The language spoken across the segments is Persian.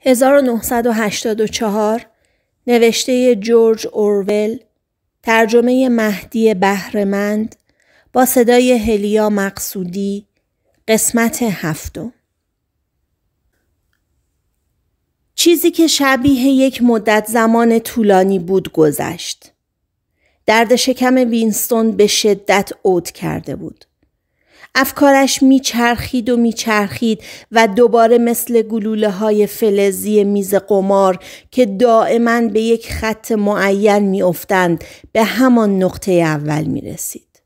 1984 نوشته جورج اورول ترجمه مهدی بهرمند با صدای هلیا مقصودی قسمت هفتم چیزی که شبیه یک مدت زمان طولانی بود گذشت. درد شکم وینستون به شدت اوت کرده بود. افکارش میچرخید و میچرخید و دوباره مثل گلوله های فلزی میز قمار که دائما به یک خط معین میافتند به همان نقطه اول میرسید.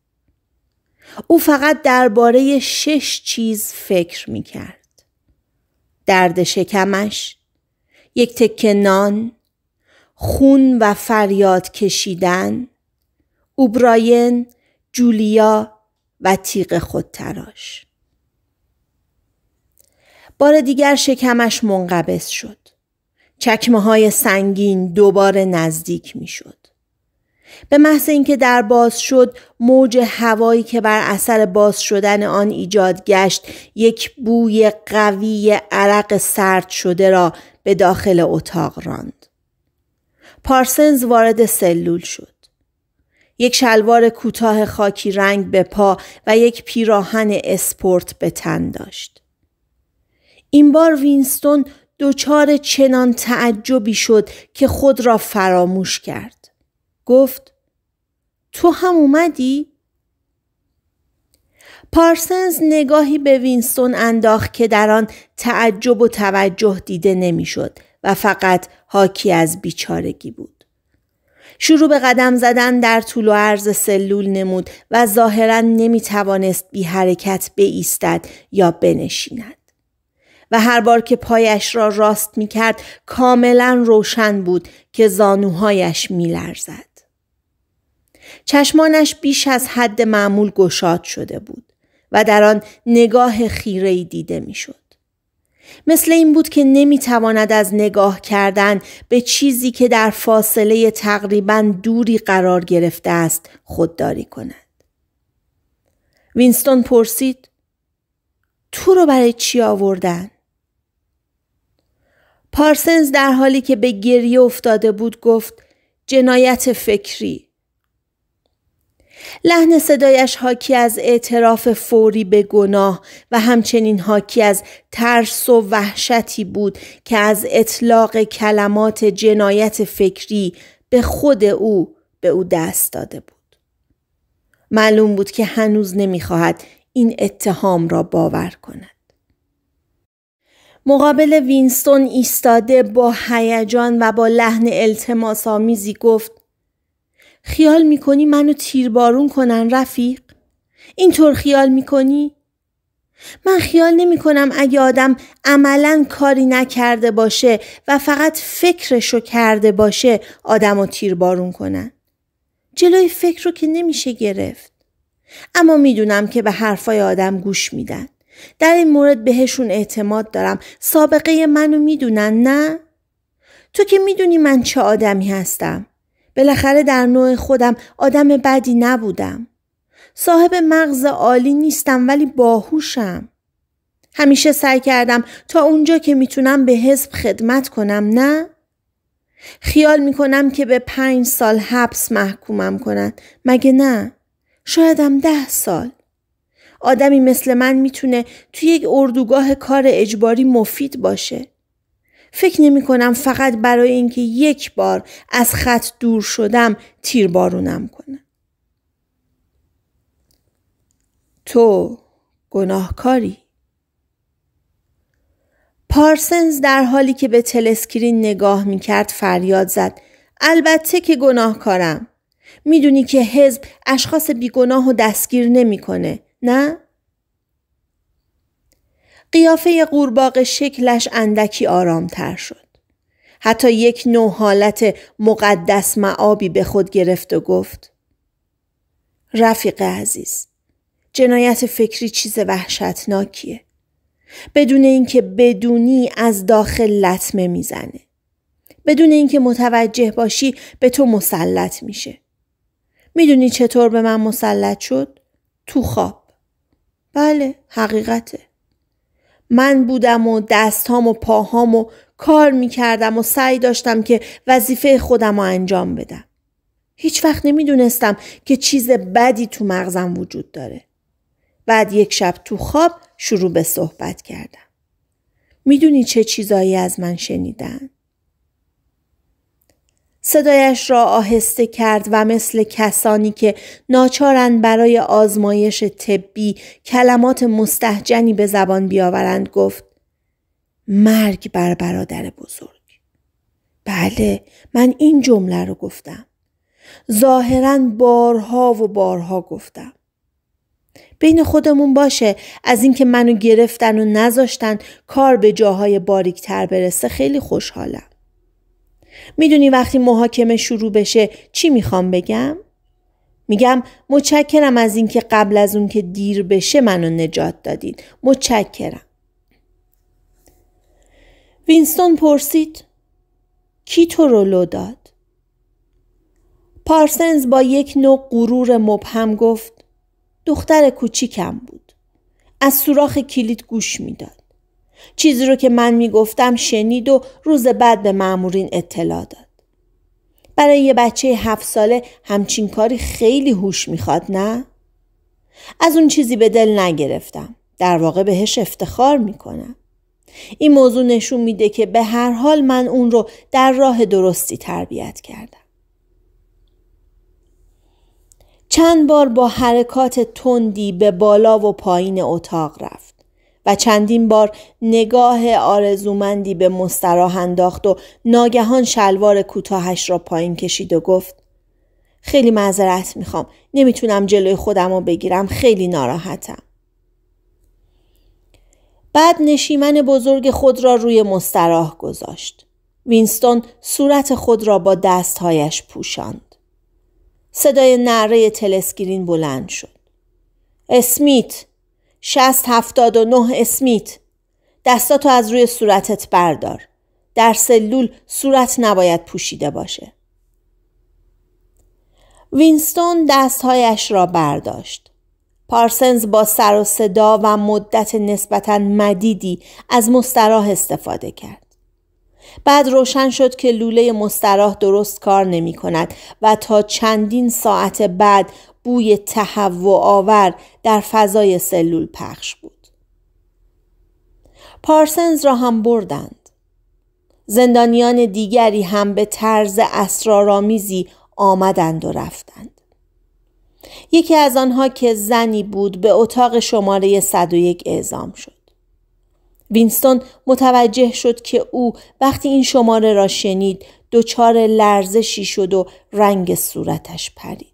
او فقط درباره شش چیز فکر میکرد. درد شکمش، یک تک نان، خون و فریاد کشیدن، اوبراین، جولیا و تیغ خود تراش. بار دیگر شکمش منقبض شد. چکمه های سنگین دوباره نزدیک می شد. به محض اینکه در باز شد موج هوایی که بر اثر باز شدن آن ایجاد گشت یک بوی قوی عرق سرد شده را به داخل اتاق راند. پارسنز وارد سلول شد. یک شلوار کوتاه خاکی رنگ به پا و یک پیراهن اسپورت به تن داشت. این بار وینستون دچار چنان تعجبی شد که خود را فراموش کرد. گفت تو هم اومدی؟ پارسنز نگاهی به وینستون انداخت که در آن تعجب و توجه دیده نمیشد و فقط حاکی از بیچارگی بود. شروع به قدم زدن در طول و عرض سلول نمود و ظاهرا نمی توانست بی حرکت بایستد یا بنشیند. و هر بار که پایش را راست می کرد کاملا روشن بود که زانوهایش می لرزد. چشمانش بیش از حد معمول گشاد شده بود و در آن نگاه ای دیده می شد. مثل این بود که نمیتواند از نگاه کردن به چیزی که در فاصله تقریبا دوری قرار گرفته است خودداری کند. وینستون پرسید تو رو برای چی آوردن؟ پارسنز در حالی که به گریه افتاده بود گفت جنایت فکری لحن صدایش حاکی از اعتراف فوری به گناه و همچنین حاکی از ترس و وحشتی بود که از اطلاق کلمات جنایت فکری به خود او به او دست داده بود. معلوم بود که هنوز نمیخواهد این اتهام را باور کند. مقابل وینستون ایستاده با هیجان و با لحن التماسآمیزی گفت خیال میکنی منو تیربارون کنن رفیق؟ اینطور خیال میکنی؟ من خیال نمی کنم اگه آدم عملا کاری نکرده باشه و فقط فکرشو کرده باشه آدم رو تیر بارون کنن. جلوی فکر رو که نمیشه گرفت. اما میدونم که به حرفای آدم گوش میدن. در این مورد بهشون اعتماد دارم. سابقه منو میدونن نه؟ تو که میدونی من چه آدمی هستم. بالاخره در نوع خودم آدم بدی نبودم. صاحب مغز عالی نیستم ولی باهوشم. همیشه سعی کردم تا اونجا که میتونم به حزب خدمت کنم نه؟ خیال میکنم که به پنج سال حبس محکومم کنن مگه نه؟ شایدم ده سال. آدمی مثل من میتونه توی یک اردوگاه کار اجباری مفید باشه. فکر نمی کنم فقط برای اینکه یک بار از خط دور شدم تیر بارونم کنه. تو گناهکاری پارسنز در حالی که به تلسکرین نگاه می کرد فریاد زد البته که گناهکارم میدونی که حزب اشخاص بیگناه و دستگیر نمیکنه نه قیافه قورباغه شکلش اندکی آرامتر شد. حتی یک نوع حالت مقدس معابی به خود گرفت و گفت رفیق عزیز جنایت فکری چیز وحشتناکیه. بدون اینکه بدونی از داخل لطمه میزنه. بدون اینکه متوجه باشی به تو مسلط میشه. میدونی چطور به من مسلط شد؟ تو خواب. بله حقیقته. من بودم و دستهام و پاهام و کار میکردم و سعی داشتم که وظیفه خودم رو انجام بدم. هیچ وقت نمیدونستم که چیز بدی تو مغزم وجود داره. بعد یک شب تو خواب شروع به صحبت کردم. میدونی چه چیزایی از من شنیدن؟ صدایش را آهسته کرد و مثل کسانی که ناچارند برای آزمایش طبی کلمات مستحجنی به زبان بیاورند گفت مرگ بر برادر بزرگ بله من این جمله رو گفتم ظاهرا بارها و بارها گفتم بین خودمون باشه از اینکه منو گرفتن و نذاشتن کار به جاهای باریکتر برسه خیلی خوشحالم میدونی وقتی محاکمه شروع بشه چی میخوام بگم؟ میگم متشکرم از اینکه قبل از اون که دیر بشه منو نجات دادید. متشکرم وینستون پرسید کی تو رو لو داد پارسنز با یک نوع غرور مبهم گفت دختر کوچیکم بود از سوراخ کلید گوش میداد چیزی رو که من میگفتم شنید و روز بعد به معمورین اطلاع داد. برای یه بچه هفت ساله همچین کاری خیلی هوش میخواد نه؟ از اون چیزی به دل نگرفتم. در واقع بهش افتخار میکنم. این موضوع نشون میده که به هر حال من اون رو در راه درستی تربیت کردم. چند بار با حرکات تندی به بالا و پایین اتاق رفت. و چندین بار نگاه آرزومندی به مستراح انداخت و ناگهان شلوار کوتاهش را پایین کشید و گفت خیلی معذرت میخوام نمیتونم جلوی خودم رو بگیرم خیلی ناراحتم بعد نشیمن بزرگ خود را روی مستراح گذاشت وینستون صورت خود را با دستهایش پوشاند صدای نره تلسکرین بلند شد اسمیت شست هفتاد و نه اسمیت دستاتو از روی صورتت بردار در سلول صورت نباید پوشیده باشه وینستون دستهایش را برداشت پارسنز با سر و صدا و مدت نسبتا مدیدی از مستراح استفاده کرد بعد روشن شد که لوله مستراح درست کار نمی کند و تا چندین ساعت بعد بوی تهوع آور در فضای سلول پخش بود. پارسنز را هم بردند. زندانیان دیگری هم به طرز اسرارآمیزی آمدند و رفتند. یکی از آنها که زنی بود به اتاق شماره 101 اعزام شد. وینستون متوجه شد که او وقتی این شماره را شنید دچار لرزشی شد و رنگ صورتش پرید.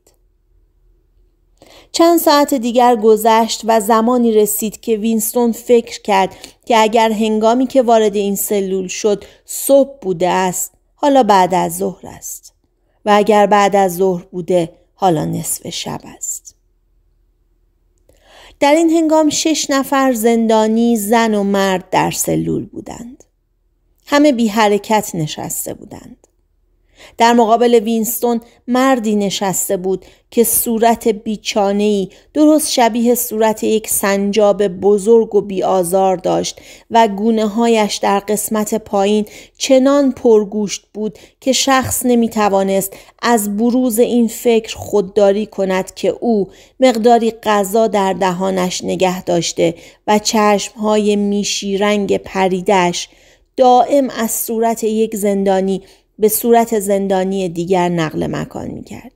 چند ساعت دیگر گذشت و زمانی رسید که وینستون فکر کرد که اگر هنگامی که وارد این سلول شد صبح بوده است حالا بعد از ظهر است و اگر بعد از ظهر بوده حالا نصف شب است. در این هنگام شش نفر زندانی زن و مرد در سلول بودند همه بی حرکت نشسته بودند در مقابل وینستون مردی نشسته بود که صورت بیچانهی درست شبیه صورت یک سنجاب بزرگ و بیآزار داشت و گونه هایش در قسمت پایین چنان پرگوشت بود که شخص نمی توانست از بروز این فکر خودداری کند که او مقداری غذا در دهانش نگه داشته و های میشی رنگ پریدش دائم از صورت یک زندانی به صورت زندانی دیگر نقل مکان می کرد.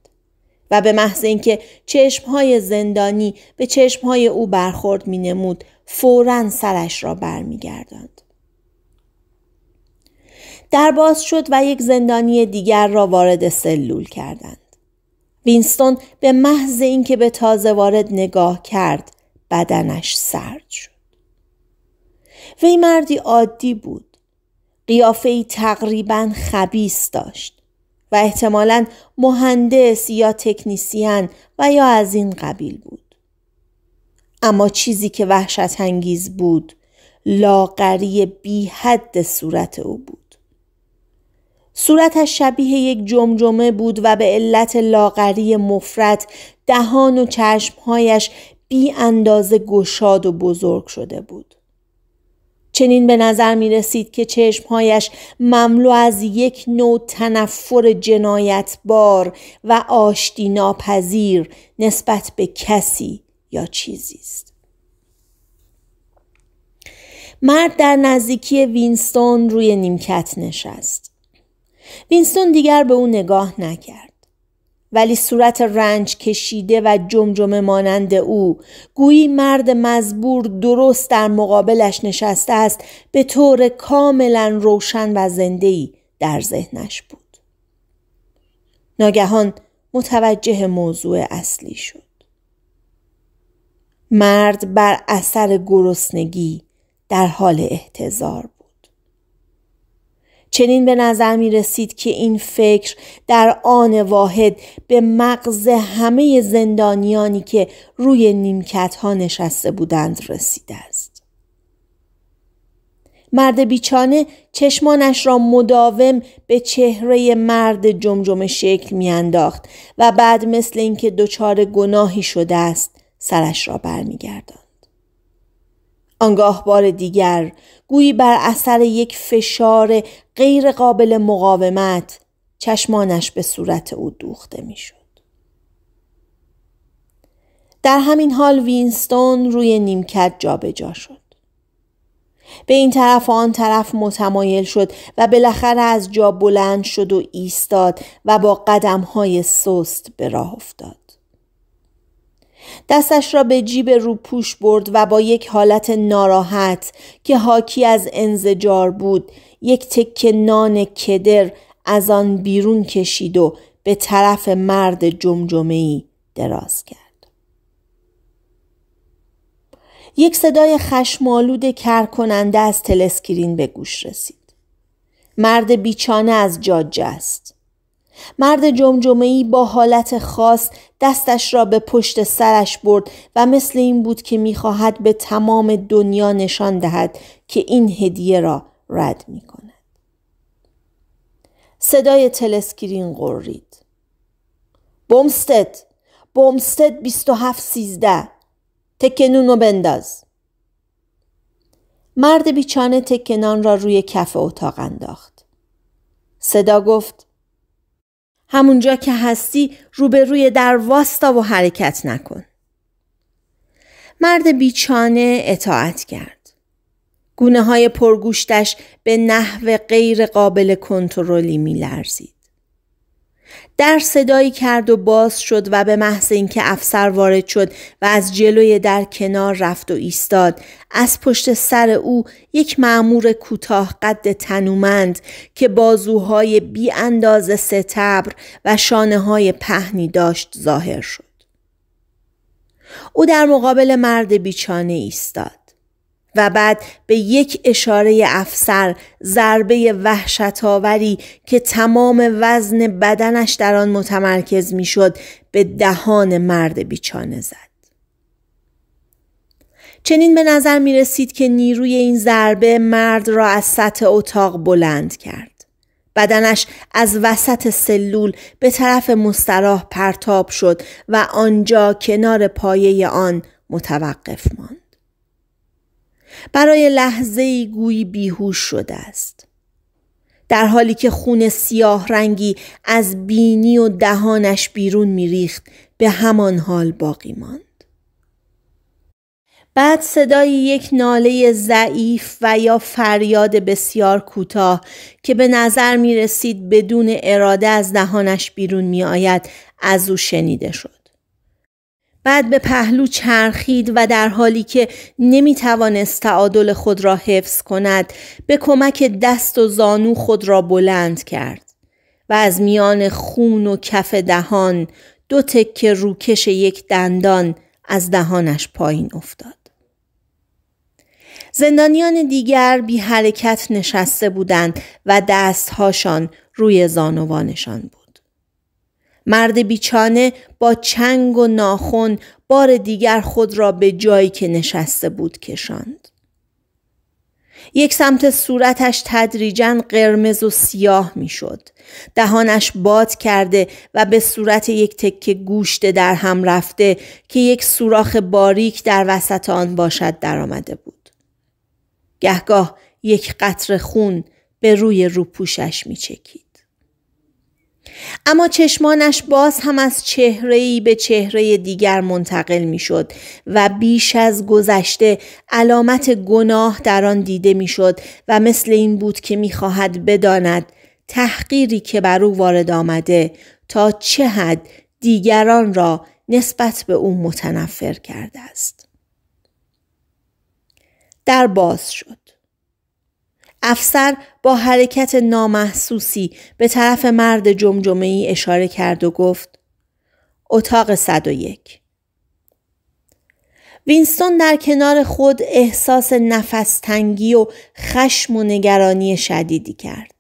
و به محض اینکه چشمهای زندانی به چشمهای او برخورد می نمود فورا سرش را برمیگرداند. در باز شد و یک زندانی دیگر را وارد سلول کردند. وینستون به محض اینکه به تازه وارد نگاه کرد بدنش سرد شد. وی مردی عادی بود. قیافه تقریبا خبیس داشت و احتمالا مهندس یا تکنیسیان و یا از این قبیل بود. اما چیزی که وحشت انگیز بود لاغری بی حد صورت او بود. صورتش شبیه یک جمجمه بود و به علت لاغری مفرد دهان و چشمهایش بی اندازه گشاد و بزرگ شده بود. چنین به نظر می رسید که چشمهایش مملو از یک نوع تنفر جنایت بار و آشتی ناپذیر نسبت به کسی یا چیزی است. مرد در نزدیکی وینستون روی نیمکت نشست. وینستون دیگر به او نگاه نکرد. ولی صورت رنج کشیده و جمجمه مانند او گویی مرد مزبور درست در مقابلش نشسته است به طور کاملا روشن و زندهی در ذهنش بود. ناگهان متوجه موضوع اصلی شد. مرد بر اثر گرسنگی در حال احتضار چنین به نظر می رسید که این فکر در آن واحد به مغز همه زندانیانی که روی نیمکت ها نشسته بودند رسیده است. مرد بیچانه چشمانش را مداوم به چهره مرد جمجم شکل میانداخت و بعد مثل اینکه دچار گناهی شده است سرش را برمیگرداند. آنگاه بار دیگر گویی بر اثر یک فشار غیر قابل مقاومت چشمانش به صورت او دوخته میشد. در همین حال وینستون روی نیمکت جابجا شد. به این طرف و آن طرف متمایل شد و بالاخره از جا بلند شد و ایستاد و با قدم های سست به راه افتاد. دستش را به جیب پوش برد و با یک حالت ناراحت که حاکی از انزجار بود یک تکه نان کدر از آن بیرون کشید و به طرف مرد جمجمهی دراز کرد. یک صدای خشمالود کر کننده از تلسکرین به گوش رسید. مرد بیچانه از جا است مرد جمجمه‌ای با حالت خاص دستش را به پشت سرش برد و مثل این بود که میخواهد به تمام دنیا نشان دهد که این هدیه را رد می کند. صدای تلسکرین قرید. بومستد بومستد 2713 تکنون بنداز. مرد بیچانه تکنان را روی کف اتاق انداخت. صدا گفت همونجا که هستی روبروی در واستا و حرکت نکن. مرد بیچانه اطاعت کرد. گونه های پرگوشتش به نحو غیر قابل کنترلی می لرزید. در صدایی کرد و باز شد و به محض اینکه افسر وارد شد و از جلوی در کنار رفت و ایستاد از پشت سر او یک معمور کوتاه قد تنومند که بازوهای بی اندازه ستبر و شانه های پهنی داشت ظاهر شد او در مقابل مرد بیچانه ایستاد و بعد به یک اشاره افسر ضربه وحشتآوری که تمام وزن بدنش در آن متمرکز میشد به دهان مرد بیچانه زد چنین به نظر می رسید که نیروی این ضربه مرد را از سطح اتاق بلند کرد بدنش از وسط سلول به طرف مستراح پرتاب شد و آنجا کنار پایه آن متوقف ماند برای لحظه گویی بیهوش شده است. در حالی که خون سیاه رنگی از بینی و دهانش بیرون میریخت به همان حال باقی ماند. بعد صدای یک ناله ضعیف و یا فریاد بسیار کوتاه که به نظر می رسید بدون اراده از دهانش بیرون می آید از او شنیده شد. بعد به پهلو چرخید و در حالی که نمی توانست تعادل خود را حفظ کند به کمک دست و زانو خود را بلند کرد و از میان خون و کف دهان دو تکه روکش یک دندان از دهانش پایین افتاد. زندانیان دیگر بی حرکت نشسته بودند و دستهاشان روی زانوانشان بود. مرد بیچانه با چنگ و ناخون بار دیگر خود را به جایی که نشسته بود کشاند. یک سمت صورتش تدریجا قرمز و سیاه میشد. دهانش باد کرده و به صورت یک تکه گوشت در هم رفته که یک سوراخ باریک در وسط آن باشد درآمده بود. گهگاه یک قطر خون به روی روپوشش چکید. اما چشمانش باز هم از چهرهی به چهره دیگر منتقل میشد و بیش از گذشته علامت گناه در آن دیده میشد و مثل این بود که میخواهد بداند تحقیری که بر او وارد آمده تا چه حد دیگران را نسبت به او متنفر کرده است در باز شد افسر با حرکت نامحسوسی به طرف مرد جمجمه ای اشاره کرد و گفت اتاق 101 وینستون در کنار خود احساس نفس تنگی و خشم و نگرانی شدیدی کرد.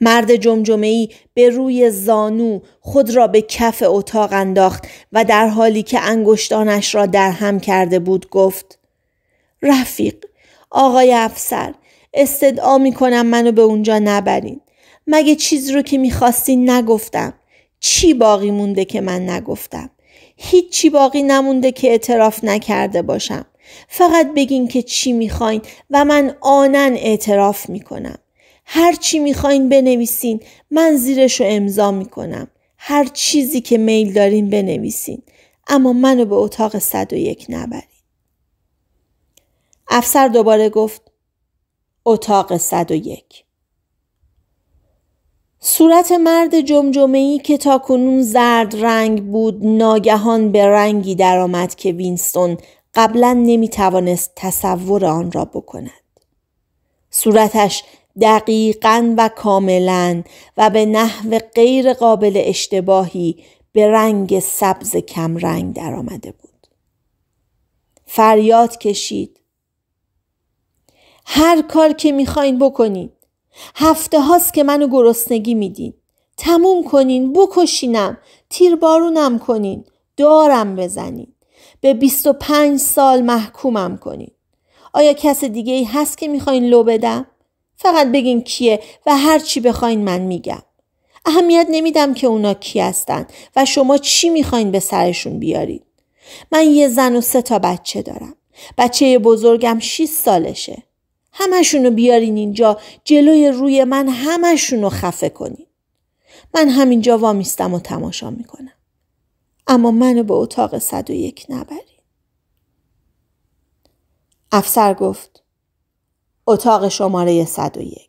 مرد جمجمه ای به روی زانو خود را به کف اتاق انداخت و در حالی که انگشتانش را درهم کرده بود گفت رفیق آقای افسر استدعا میکنم منو به اونجا نبرین مگه چیز رو که میخواستین نگفتم چی باقی مونده که من نگفتم هیچی باقی نمونده که اعتراف نکرده باشم فقط بگین که چی میخواین و من آنن اعتراف میکنم هر چی میخواین بنویسین من زیرش رو امضا میکنم هر چیزی که میل دارین بنویسین اما منو به اتاق 101 نبرین افسر دوباره گفت اتاق 101 صورت مرد جمجمه‌ای که تاکنون زرد رنگ بود ناگهان به رنگی درآمد که وینستون قبلا توانست تصور آن را بکند. صورتش دقیقا و کاملا و به نحو غیر قابل اشتباهی به رنگ سبز کم رنگ درآمده بود. فریاد کشید. هر کار که میخواین بکنین هفته هاست که منو گرسنگی میدین تموم کنین بکشینم تیربارونم کنین دارم بزنین به 25 سال محکومم کنین آیا کس دیگه ای هست که میخواین لو بدم؟ فقط بگین کیه و هر چی بخواین من میگم. اهمیت نمیدم که اونا کی هستن و شما چی میخواین به سرشون بیارید. من یه زن و سه تا بچه دارم. بچه بزرگم 6 سالشه. همشونو بیارین اینجا جلوی روی من همشونو خفه کنین. من همینجا وامیستم و تماشا میکنم. اما منو به اتاق 101 نبرین. افسر گفت اتاق شماره 101.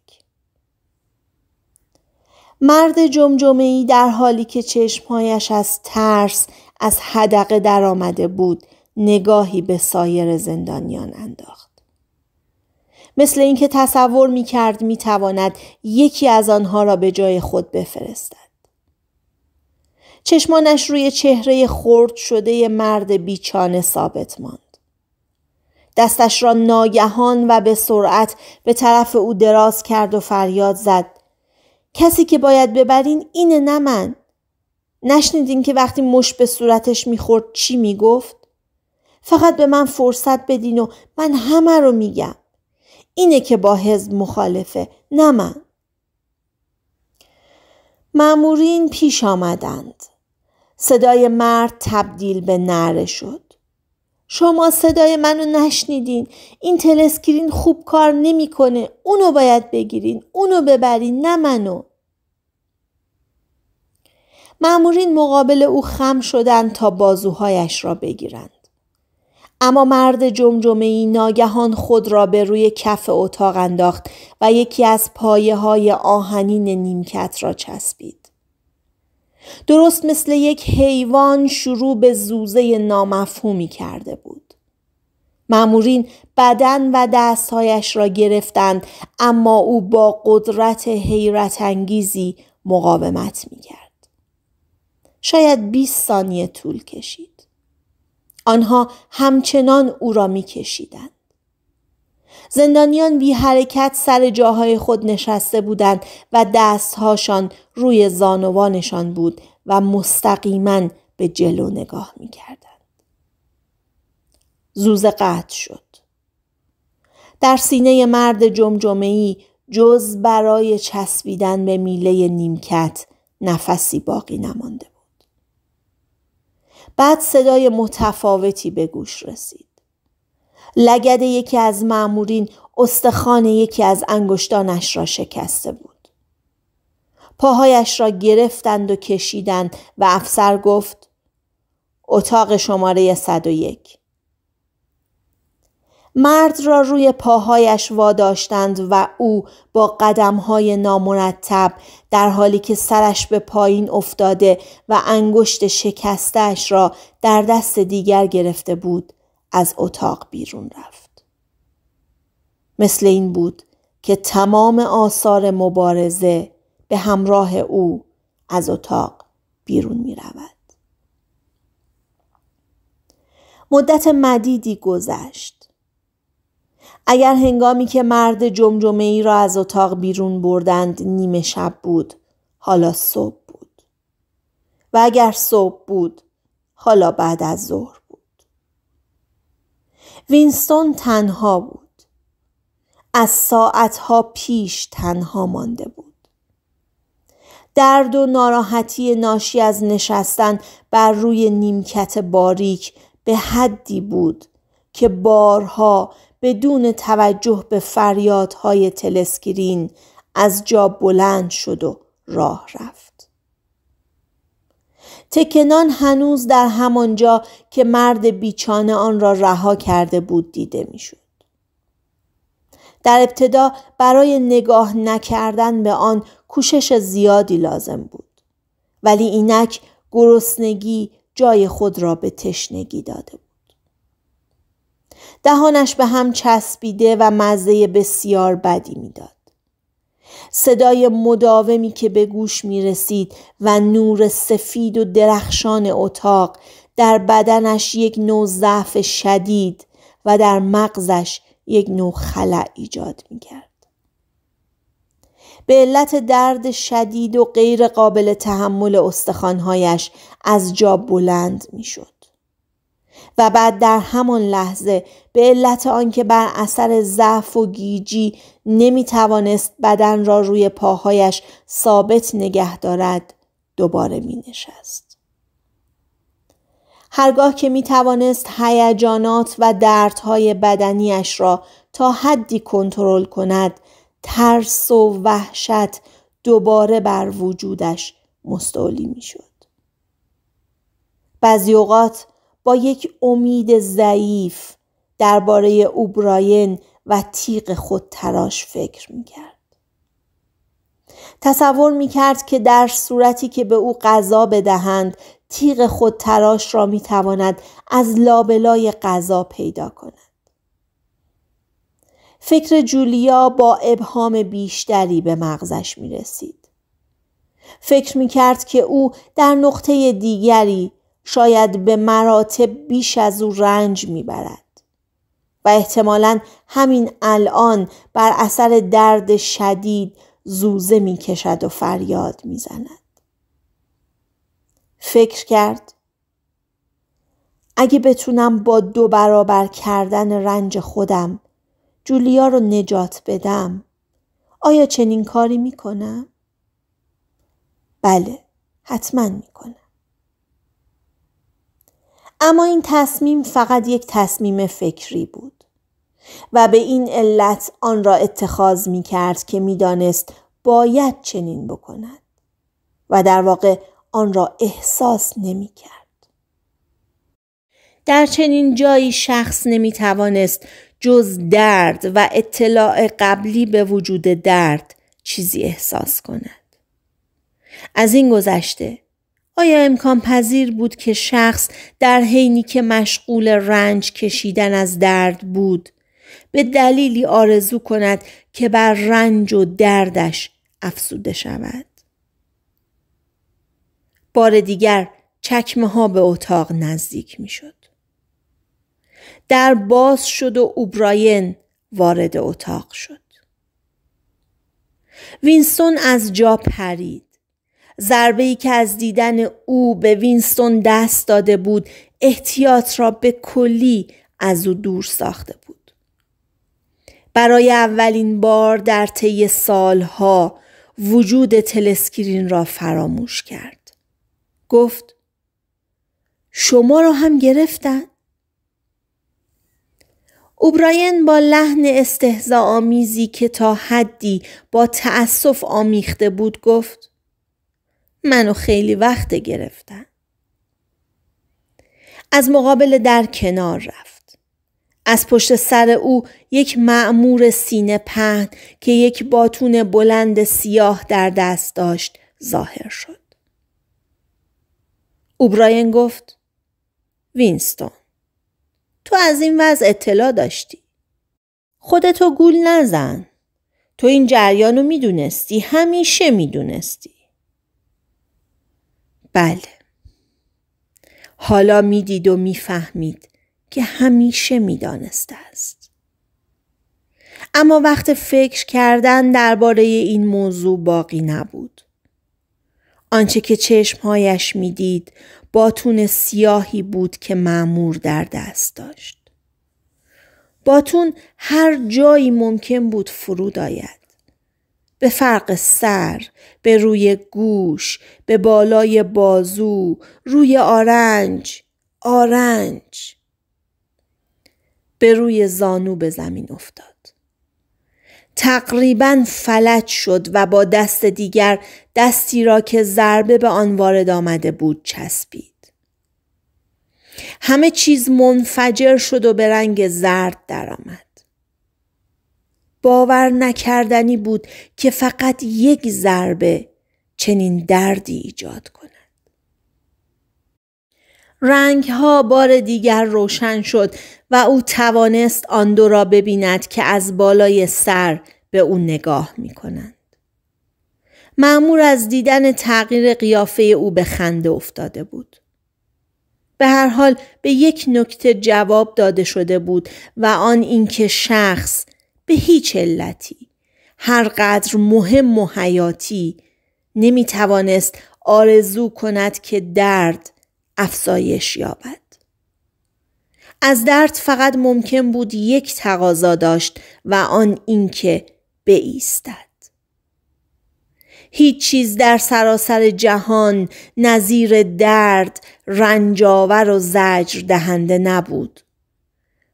مرد جمجمه ای در حالی که چشمهایش از ترس از هدقه درآمده بود نگاهی به سایر زندانیان انداخت. مثل اینکه تصور می کرد می تواند یکی از آنها را به جای خود بفرستد. چشمانش روی چهره خرد شده مرد بیچانه ثابت ماند. دستش را ناگهان و به سرعت به طرف او دراز کرد و فریاد زد. کسی که باید ببرین اینه نه من. نشنیدین که وقتی مش به صورتش میخورد چی میگفت؟ فقط به من فرصت بدین و من همه رو میگم. اینه که با حزب مخالفه نه من معمورین پیش آمدند صدای مرد تبدیل به نره شد شما صدای منو نشنیدین این تلسکرین خوب کار نمیکنه اونو باید بگیرین اونو ببرین نه منو معمورین مقابل او خم شدند تا بازوهایش را بگیرند اما مرد جمجمه ناگهان خود را به روی کف اتاق انداخت و یکی از پایه های آهنین نیمکت را چسبید. درست مثل یک حیوان شروع به زوزه نامفهومی کرده بود. معمورین بدن و دستهایش را گرفتند اما او با قدرت حیرت انگیزی مقاومت می کرد. شاید 20 ثانیه طول کشید. آنها همچنان او را میکشیدند زندانیان بی حرکت سر جاهای خود نشسته بودند و دستهاشان روی زانوانشان بود و مستقیما به جلو نگاه میکردند زوز قطع شد در سینه مرد جمجمهای جز برای چسبیدن به میله نیمکت نفسی باقی نمانده بعد صدای متفاوتی به گوش رسید. لگد یکی از معمورین استخوان یکی از انگشتانش را شکسته بود. پاهایش را گرفتند و کشیدند و افسر گفت اتاق شماره 101 مرد را روی پاهایش واداشتند و او با قدمهای نامرتب در حالی که سرش به پایین افتاده و انگشت شکستش را در دست دیگر گرفته بود از اتاق بیرون رفت. مثل این بود که تمام آثار مبارزه به همراه او از اتاق بیرون می رود. مدت مدیدی گذشت. اگر هنگامی که مرد جمجمه ای را از اتاق بیرون بردند نیمه شب بود حالا صبح بود و اگر صبح بود حالا بعد از ظهر بود وینستون تنها بود از ساعتها پیش تنها مانده بود درد و ناراحتی ناشی از نشستن بر روی نیمکت باریک به حدی بود که بارها بدون توجه به فریادهای تلسکرین از جا بلند شد و راه رفت. تکنان هنوز در همانجا که مرد بیچانه آن را رها کرده بود دیده میشد. در ابتدا برای نگاه نکردن به آن کوشش زیادی لازم بود ولی اینک گرسنگی جای خود را به تشنگی داده بود. دهانش به هم چسبیده و مزه بسیار بدی میداد. صدای مداومی که به گوش می رسید و نور سفید و درخشان اتاق در بدنش یک نوع ضعف شدید و در مغزش یک نوع خلع ایجاد می کرد. به علت درد شدید و غیر قابل تحمل استخوانهایش از جا بلند می شد. و بعد در همان لحظه به علت آنکه بر اثر ضعف و گیجی نمی توانست بدن را روی پاهایش ثابت نگه دارد دوباره می نشست. هرگاه که می توانست هیجانات و دردهای بدنیش را تا حدی کنترل کند ترس و وحشت دوباره بر وجودش مستولی می شد. بعضی اوقات با یک امید ضعیف درباره اوبراین و تیغ خود تراش فکر میکرد. تصور میکرد که در صورتی که به او غذا بدهند تیغ خود تراش را میتواند از لابلای غذا پیدا کند. فکر جولیا با ابهام بیشتری به مغزش می رسید. فکر می کرد که او در نقطه دیگری شاید به مراتب بیش از او رنج میبرد و احتمالا همین الان بر اثر درد شدید زوزه میکشد و فریاد میزند فکر کرد اگه بتونم با دو برابر کردن رنج خودم جولیا رو نجات بدم آیا چنین کاری میکنم؟ بله حتما میکنم اما این تصمیم فقط یک تصمیم فکری بود و به این علت آن را اتخاذ می کرد که دانست باید چنین بکند و در واقع آن را احساس نمی کرد. در چنین جایی شخص نمی توانست جز درد و اطلاع قبلی به وجود درد چیزی احساس کند. از این گذشته آیا امکان پذیر بود که شخص در حینی که مشغول رنج کشیدن از درد بود به دلیلی آرزو کند که بر رنج و دردش افسوده شود؟ بار دیگر چکمه ها به اتاق نزدیک می شد. در باز شد و اوبراین وارد اتاق شد. وینسون از جا پرید. ضربه ای که از دیدن او به وینستون دست داده بود احتیاط را به کلی از او دور ساخته بود برای اولین بار در طی سالها وجود تلسکرین را فراموش کرد گفت شما را هم گرفتن اوبراین با لحن آمیزی که تا حدی با تأسف آمیخته بود گفت منو خیلی وقت گرفتن از مقابل در کنار رفت از پشت سر او یک معمور سینه پهن که یک باتون بلند سیاه در دست داشت ظاهر شد اوبراین گفت وینستون تو از این وضع اطلاع داشتی خودتو گول نزن تو این جریانو میدونستی همیشه میدونستی بله حالا میدید و میفهمید که همیشه میدانسته است اما وقت فکر کردن درباره این موضوع باقی نبود آنچه که چشمهایش میدید باتون سیاهی بود که معمور در دست داشت باتون هر جایی ممکن بود فرود آید به فرق سر، به روی گوش، به بالای بازو، روی آرنج، آرنج. به روی زانو به زمین افتاد. تقریبا فلج شد و با دست دیگر دستی را که ضربه به آن وارد آمده بود چسبید. همه چیز منفجر شد و به رنگ زرد درآمد. باور نکردنی بود که فقط یک ضربه چنین دردی ایجاد کند. رنگ ها بار دیگر روشن شد و او توانست آن دو را ببیند که از بالای سر به او نگاه می کنند. معمور از دیدن تغییر قیافه او به خنده افتاده بود. به هر حال به یک نکته جواب داده شده بود و آن اینکه شخص به هیچ علتی هر قدر مهم و حیاتی نمی توانست آرزو کند که درد افزایش یابد. از درد فقط ممکن بود یک تقاضا داشت و آن اینکه بایستد. هیچ چیز در سراسر جهان نظیر درد رنجاور و زجر دهنده نبود.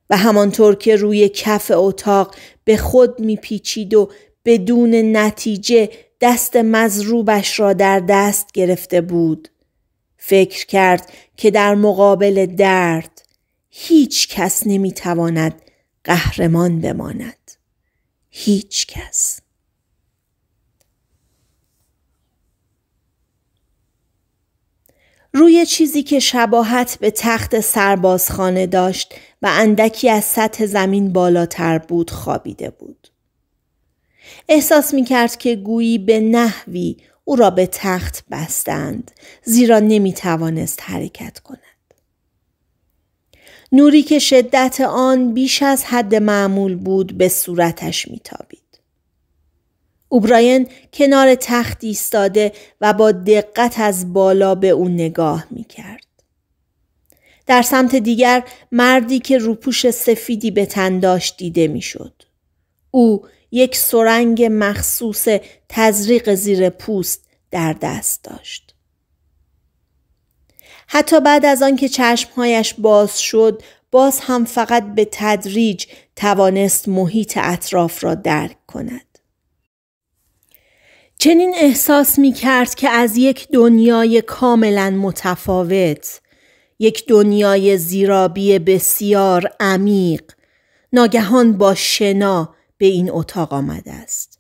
و همانطور که روی کف اتاق به خود میپیچید و بدون نتیجه دست مزروبش را در دست گرفته بود. فکر کرد که در مقابل درد هیچ کس نمیتواند قهرمان بماند. هیچ کس. روی چیزی که شباهت به تخت سربازخانه داشت و اندکی از سطح زمین بالاتر بود خوابیده بود. احساس می کرد که گویی به نحوی او را به تخت بستند زیرا نمی توانست حرکت کند. نوری که شدت آن بیش از حد معمول بود به صورتش میتابید. اوبراین کنار تخت ایستاده و با دقت از بالا به او نگاه می کرد. در سمت دیگر مردی که روپوش سفیدی به تن داشت دیده میشد. او یک سرنگ مخصوص تزریق زیر پوست در دست داشت. حتی بعد از آنکه چشمهایش باز شد باز هم فقط به تدریج توانست محیط اطراف را درک کند. چنین احساس می کرد که از یک دنیای کاملا متفاوت، یک دنیای زیرابی بسیار عمیق، ناگهان با شنا به این اتاق آمده است.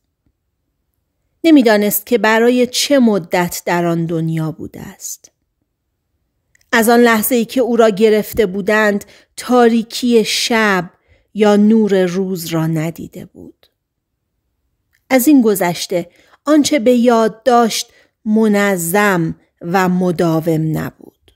نمیدانست که برای چه مدت در آن دنیا بوده است. از آن لحظه ای که او را گرفته بودند تاریکی شب یا نور روز را ندیده بود. از این گذشته آنچه به یاد داشت منظم و مداوم نبود.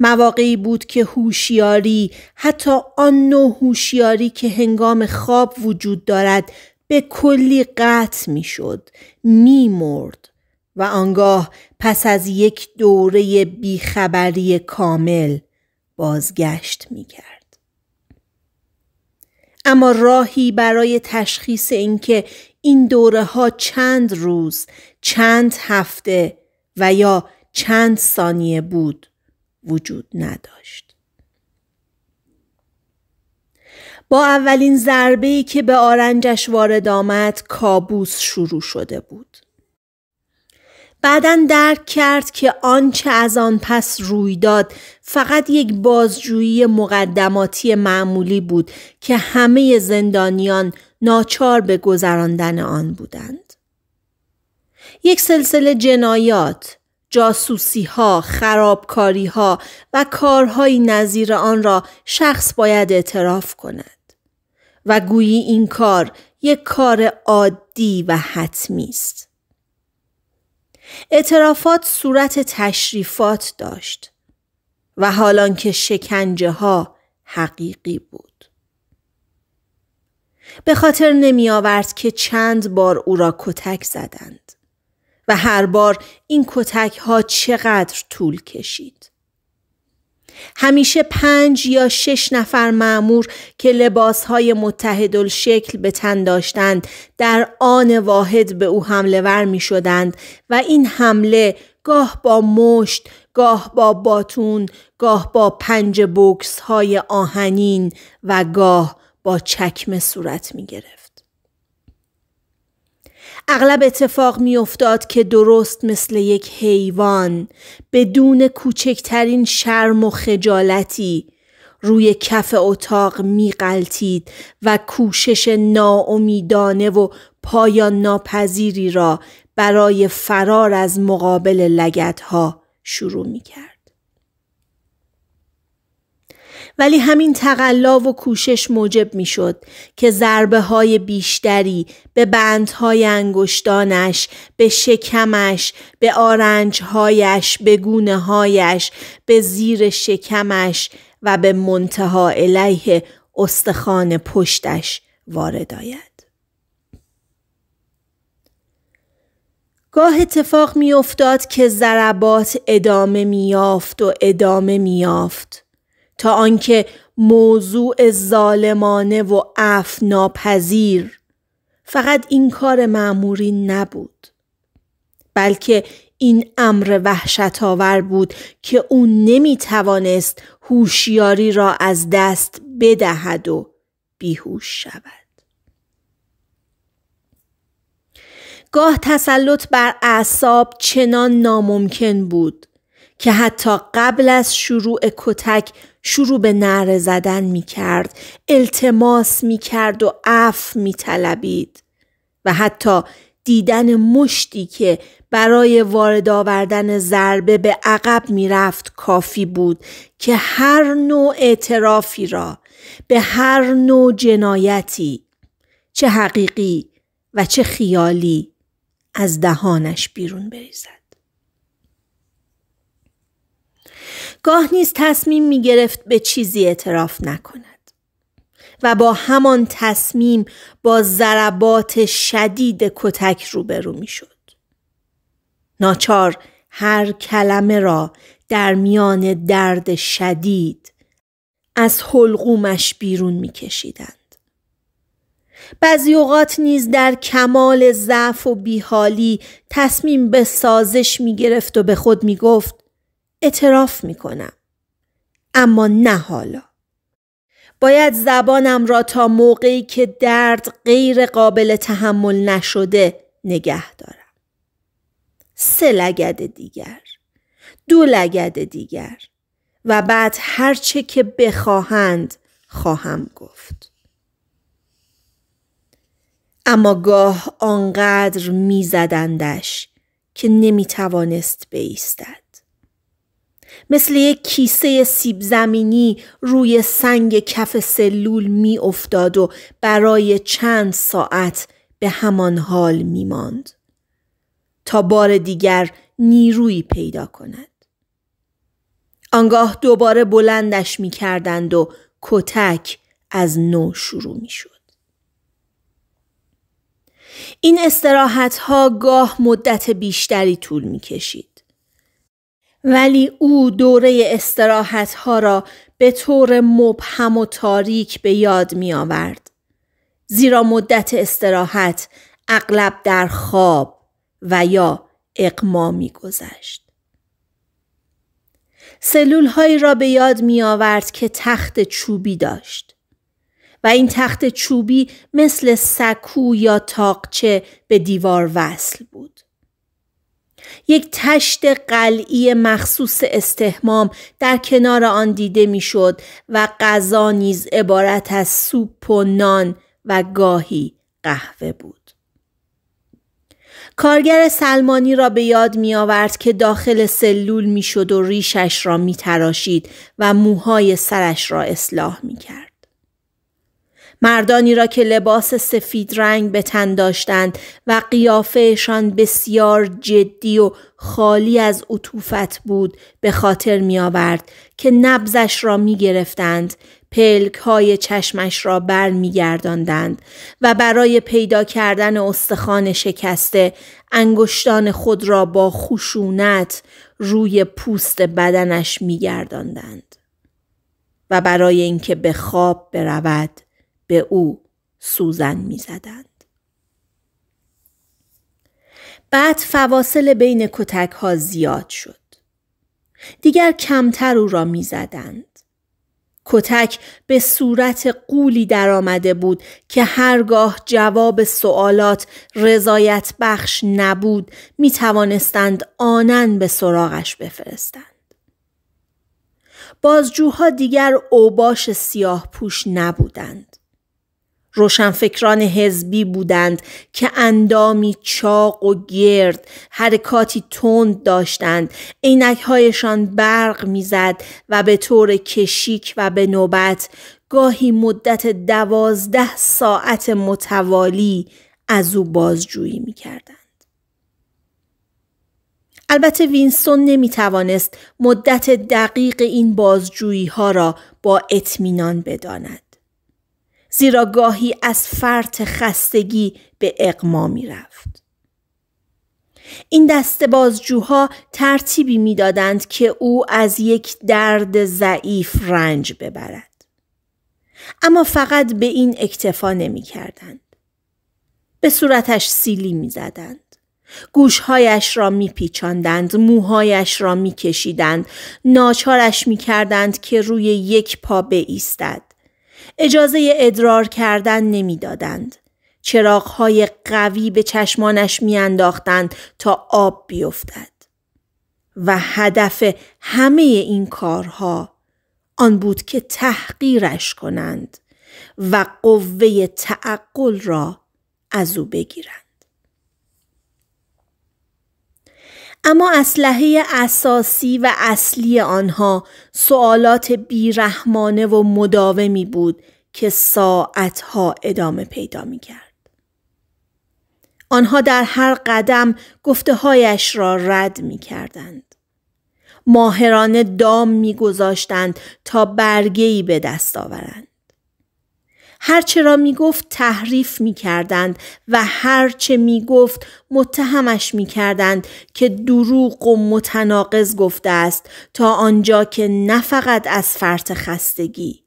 مواقعی بود که هوشیاری حتی آن نوع هوشیاری که هنگام خواب وجود دارد به کلی قطع میشد میمرد و آنگاه پس از یک دوره بیخبری کامل بازگشت کرد. اما راهی برای تشخیص اینکه این دوره ها چند روز، چند هفته و یا چند ثانیه بود وجود نداشت. با اولین ای که به آرنجش وارد آمد کابوس شروع شده بود. بعدا درک کرد که آنچه از آن پس روی داد فقط یک بازجویی مقدماتی معمولی بود که همه زندانیان ناچار به گذراندن آن بودند. یک سلسله جنایات، جاسوسی ها، خرابکاری ها و کارهای نظیر آن را شخص باید اعتراف کند و گویی این کار یک کار عادی و حتمی است. اعترافات صورت تشریفات داشت. و حالان که شکنجه ها حقیقی بود. به خاطر نمی آورد که چند بار او را کتک زدند و هر بار این کتک ها چقدر طول کشید. همیشه پنج یا شش نفر معمور که لباس های متحدل شکل به تن داشتند در آن واحد به او حمله ور می شدند و این حمله گاه با مشت گاه با باتون، گاه با پنج بوکس های آهنین و گاه با چکمه صورت می گرفت. اغلب اتفاق می افتاد که درست مثل یک حیوان بدون کوچکترین شرم و خجالتی روی کف اتاق قلتید و کوشش ناامیدانه و پایان ناپذیری را برای فرار از مقابل لگت ها شروع می کرد. ولی همین تقلا و کوشش موجب می شد که ضربه های بیشتری به بندهای انگشتانش، به شکمش، به آرنجهایش، به گونه هایش، به زیر شکمش و به منتها علیه استخوان پشتش وارد آید. گاه اتفاق می که ضربات ادامه میافت و ادامه میافت تا آنکه موضوع ظالمانه و عف ناپذیر فقط این کار معموری نبود بلکه این امر وحشت آور بود که او نمی توانست هوشیاری را از دست بدهد و بیهوش شود گاه تسلط بر اعصاب چنان ناممکن بود که حتی قبل از شروع کتک شروع به نعره زدن می کرد، التماس می کرد و عف می تلبید و حتی دیدن مشتی که برای وارد آوردن ضربه به عقب رفت کافی بود که هر نوع اعترافی را به هر نوع جنایتی چه حقیقی و چه خیالی از دهانش بیرون بریزد. گاه نیز تصمیم می گرفت به چیزی اعتراف نکند و با همان تصمیم با ضربات شدید کتک روبرو می شد. ناچار هر کلمه را در میان درد شدید از حلقومش بیرون می کشیدن. بعضی اوقات نیز در کمال ضعف و بیحالی تصمیم به سازش می گرفت و به خود می گفت اعتراف می کنم. اما نه حالا. باید زبانم را تا موقعی که درد غیر قابل تحمل نشده نگه دارم. سه لگد دیگر. دو لگد دیگر. و بعد هرچه که بخواهند خواهم گفت. اما گاه آنقدر میزدندش که توانست بایستد مثل یک کیسه سیب زمینی روی سنگ کف سلول می افتاد و برای چند ساعت به همان حال می ماند. تا بار دیگر نیروی پیدا کند. آنگاه دوباره بلندش می کردند و کتک از نو شروع می شود. این استراحت ها گاه مدت بیشتری طول می کشید. ولی او دوره استراحت ها را به طور مبهم و تاریک به یاد می آورد. زیرا مدت استراحت اغلب در خواب و یا اقما می گذشت. سلول هایی را به یاد می آورد که تخت چوبی داشت. و این تخت چوبی مثل سکو یا تاقچه به دیوار وصل بود. یک تشت قلعی مخصوص استهمام در کنار آن دیده میشد و غذا نیز عبارت از سوپ و نان و گاهی قهوه بود. کارگر سلمانی را به یاد می آورد که داخل سلول می شد و ریشش را می تراشید و موهای سرش را اصلاح می کرد. مردانی را که لباس سفید رنگ به تن داشتند و قیافهشان بسیار جدی و خالی از عطوفت بود به خاطر می آورد که نبزش را می گرفتند پلک های چشمش را بر می و برای پیدا کردن استخوان شکسته انگشتان خود را با خشونت روی پوست بدنش می و برای اینکه به خواب برود به او سوزن می زدند. بعد فواصل بین کتک ها زیاد شد. دیگر کمتر او را می زدند. کتک به صورت قولی درآمده بود که هرگاه جواب سوالات رضایت بخش نبود می توانستند آنن به سراغش بفرستند. بازجوها دیگر اوباش سیاه پوش نبودند. روشنفکران حزبی بودند که اندامی چاق و گرد حرکاتی تند داشتند عینکهایشان برق میزد و به طور کشیک و به نوبت گاهی مدت دوازده ساعت متوالی از او بازجویی میکردند البته وینستون نمی توانست مدت دقیق این بازجویی ها را با اطمینان بداند. زیرا گاهی از فرط خستگی به اقما می رفت. این دست بازجوها ترتیبی میدادند که او از یک درد ضعیف رنج ببرد. اما فقط به این اکتفا نمی کردند. به صورتش سیلی می زدند. گوشهایش را میپیچاندند موهایش را میکشیدند ناچارش میکردند که روی یک پا بایستد اجازه ادرار کردن نمیدادند. چراغهای قوی به چشمانش میانداختند تا آب بیفتد. و هدف همه این کارها آن بود که تحقیرش کنند و قوه تعقل را از او بگیرند. اما اسلحه اساسی و اصلی آنها سوالات بیرحمانه و مداومی بود که ساعتها ادامه پیدا می کرد. آنها در هر قدم گفته هایش را رد می کردند. ماهرانه دام می گذاشتند تا برگهی به دست آورند. هرچه را گفت تحریف می کردند و هرچه میگفت متهمش کردند که دروغ و متناقض گفته است تا آنجا که نه فقط از فرط خستگی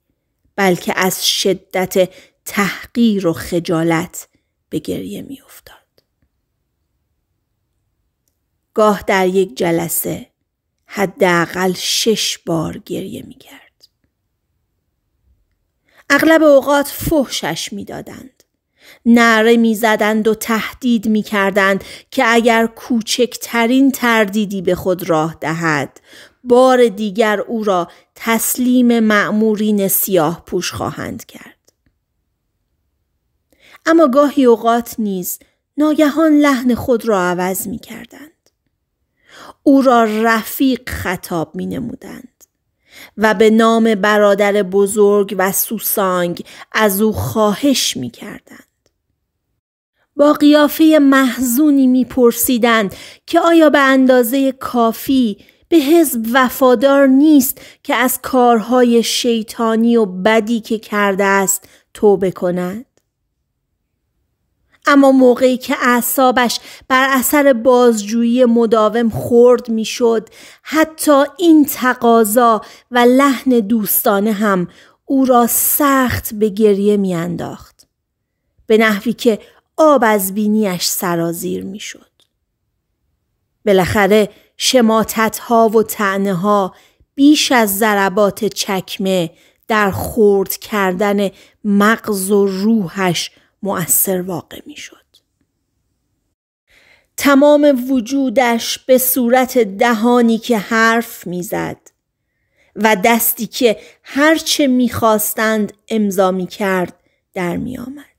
بلکه از شدت تحقیر و خجالت به گریه افتاد. گاه در یک جلسه حداقل شش بار گریه کرد. اغلب اوقات فحشش میدادند. نره میزدند و تهدید میکردند که اگر کوچکترین تردیدی به خود راه دهد بار دیگر او را تسلیم معمورین سیاه پوش خواهند کرد. اما گاهی اوقات نیز ناگهان لحن خود را عوض می کردند. او را رفیق خطاب می نمودند. و به نام برادر بزرگ و سوسانگ از او خواهش می کردند. با قیافه محزونی پرسیدند که آیا به اندازه کافی به حزب وفادار نیست که از کارهای شیطانی و بدی که کرده است توبه کند اما موقعی که اعصابش بر اثر بازجویی مداوم خورد میشد حتی این تقاضا و لحن دوستانه هم او را سخت به گریه میانداخت به نحوی که آب از بینیش سرازیر میشد بالاخره شماتت ها و تنه ها بیش از ضربات چکمه در خورد کردن مغز و روحش مؤثر واقع می شد. تمام وجودش به صورت دهانی که حرف میزد و دستی که هرچه میخواستند امضا کرد در آمد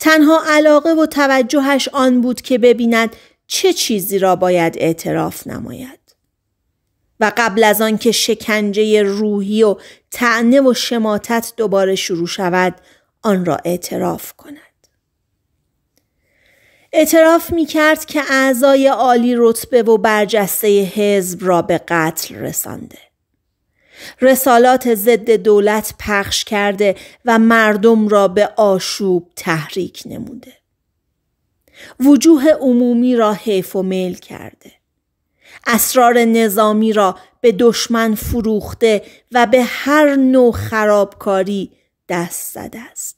تنها علاقه و توجهش آن بود که ببیند چه چیزی را باید اعتراف نماید و قبل از آن که شکنجه روحی و تعنه و شماتت دوباره شروع شود آن را اعتراف کند. اعتراف می کرد که اعضای عالی رتبه و برجسته حزب را به قتل رسانده. رسالات ضد دولت پخش کرده و مردم را به آشوب تحریک نموده. وجوه عمومی را حیف و میل کرده. اسرار نظامی را به دشمن فروخته و به هر نوع خرابکاری دست زده است.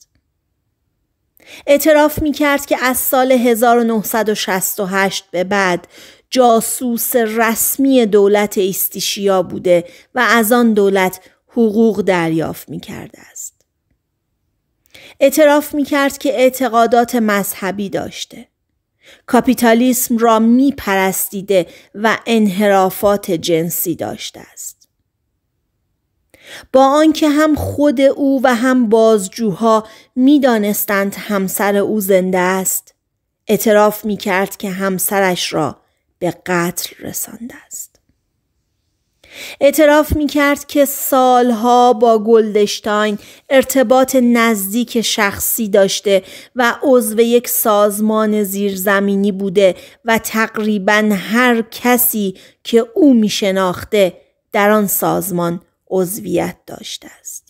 اعتراف می کرد که از سال 1968 به بعد جاسوس رسمی دولت ایستیشیا بوده و از آن دولت حقوق دریافت می است. اعتراف می کرد که اعتقادات مذهبی داشته. کاپیتالیسم را میپرستیده پرستیده و انحرافات جنسی داشته است. با آنکه هم خود او و هم بازجوها میدانستند همسر او زنده است اعتراف می کرد که همسرش را به قتل رسانده است اعتراف می کرد که سالها با گلدشتاین ارتباط نزدیک شخصی داشته و عضو یک سازمان زیرزمینی بوده و تقریبا هر کسی که او می شناخته در آن سازمان عضویت داشته است.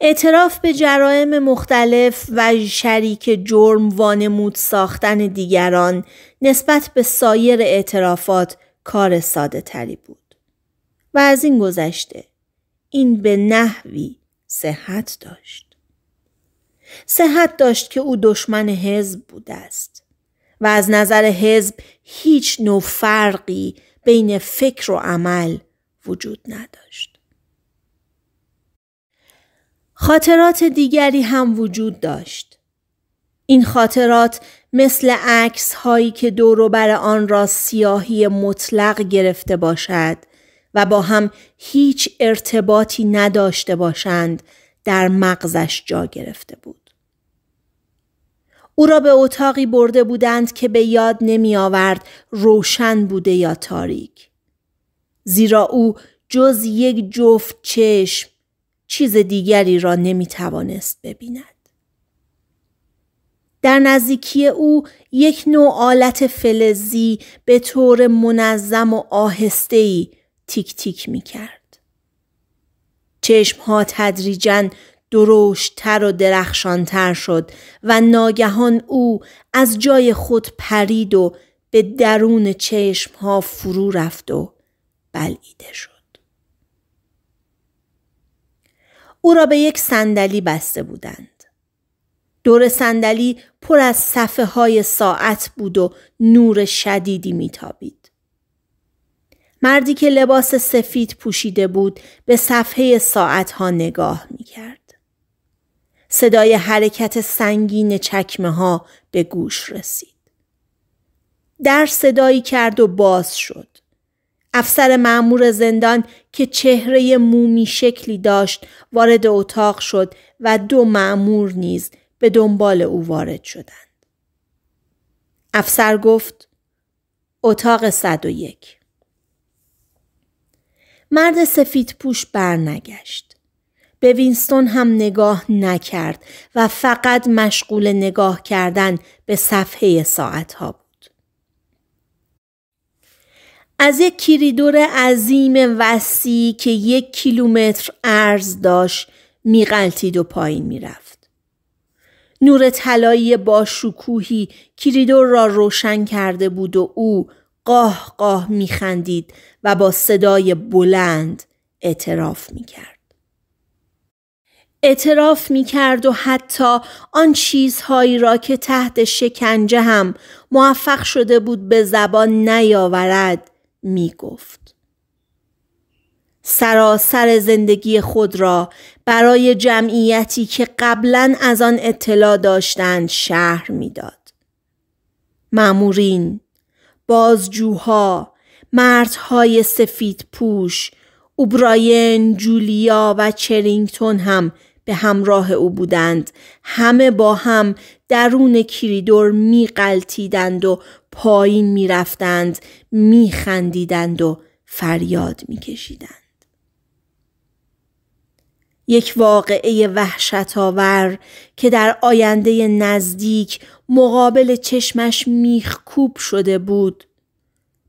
اعتراف به جرائم مختلف و شریک جرم وانمود ساختن دیگران نسبت به سایر اعترافات کار ساده تری بود و از این گذشته این به نحوی صحت داشت صحت داشت که او دشمن حزب بوده است و از نظر حزب هیچ نوع فرقی بین فکر و عمل وجود نداشت. خاطرات دیگری هم وجود داشت. این خاطرات مثل عکس هایی که دوروبر آن را سیاهی مطلق گرفته باشد و با هم هیچ ارتباطی نداشته باشند در مغزش جا گرفته بود. او را به اتاقی برده بودند که به یاد نمی آورد روشن بوده یا تاریک. زیرا او جز یک جفت چشم چیز دیگری را نمی توانست ببیند. در نزدیکی او یک نوع آلت فلزی به طور منظم و آهستهی تیک تیک می کرد. چشم ها تدریجا دروشتر و درخشانتر شد و ناگهان او از جای خود پرید و به درون چشم ها فرو رفت و بلعیده شد. او را به یک صندلی بسته بودند. دور صندلی پر از صفحه های ساعت بود و نور شدیدی میتابید. مردی که لباس سفید پوشیده بود به صفحه ساعت ها نگاه کرد. صدای حرکت سنگین چکمه ها به گوش رسید. در صدایی کرد و باز شد. افسر معمور زندان که چهره مومی شکلی داشت وارد اتاق شد و دو معمور نیز به دنبال او وارد شدند. افسر گفت اتاق 101 مرد سفید پوش برنگشت. به وینستون هم نگاه نکرد و فقط مشغول نگاه کردن به صفحه ساعت ها بود. از یک کریدور عظیم وسیع که یک کیلومتر عرض داشت میغلطید و پایین میرفت. نور طلایی با شکوهی کریدور را روشن کرده بود و او قاه قاه میخندید و با صدای بلند اعتراف میکرد. اعتراف میکرد و حتی آن چیزهایی را که تحت شکنجه هم موفق شده بود به زبان نیاورد می گفت. سراسر زندگی خود را برای جمعیتی که قبلا از آن اطلاع داشتند شهر میداد. مامورین، بازجوها، مردهای سفید پوش، اوبراین، جولیا و چرینگتون هم به همراه او بودند همه با هم درون کریدور می‌قلتیدند. و پایین می خندیدند و فریاد کشیدند یک واقعه وحشت آور که در آینده نزدیک مقابل چشمش میخکوب شده بود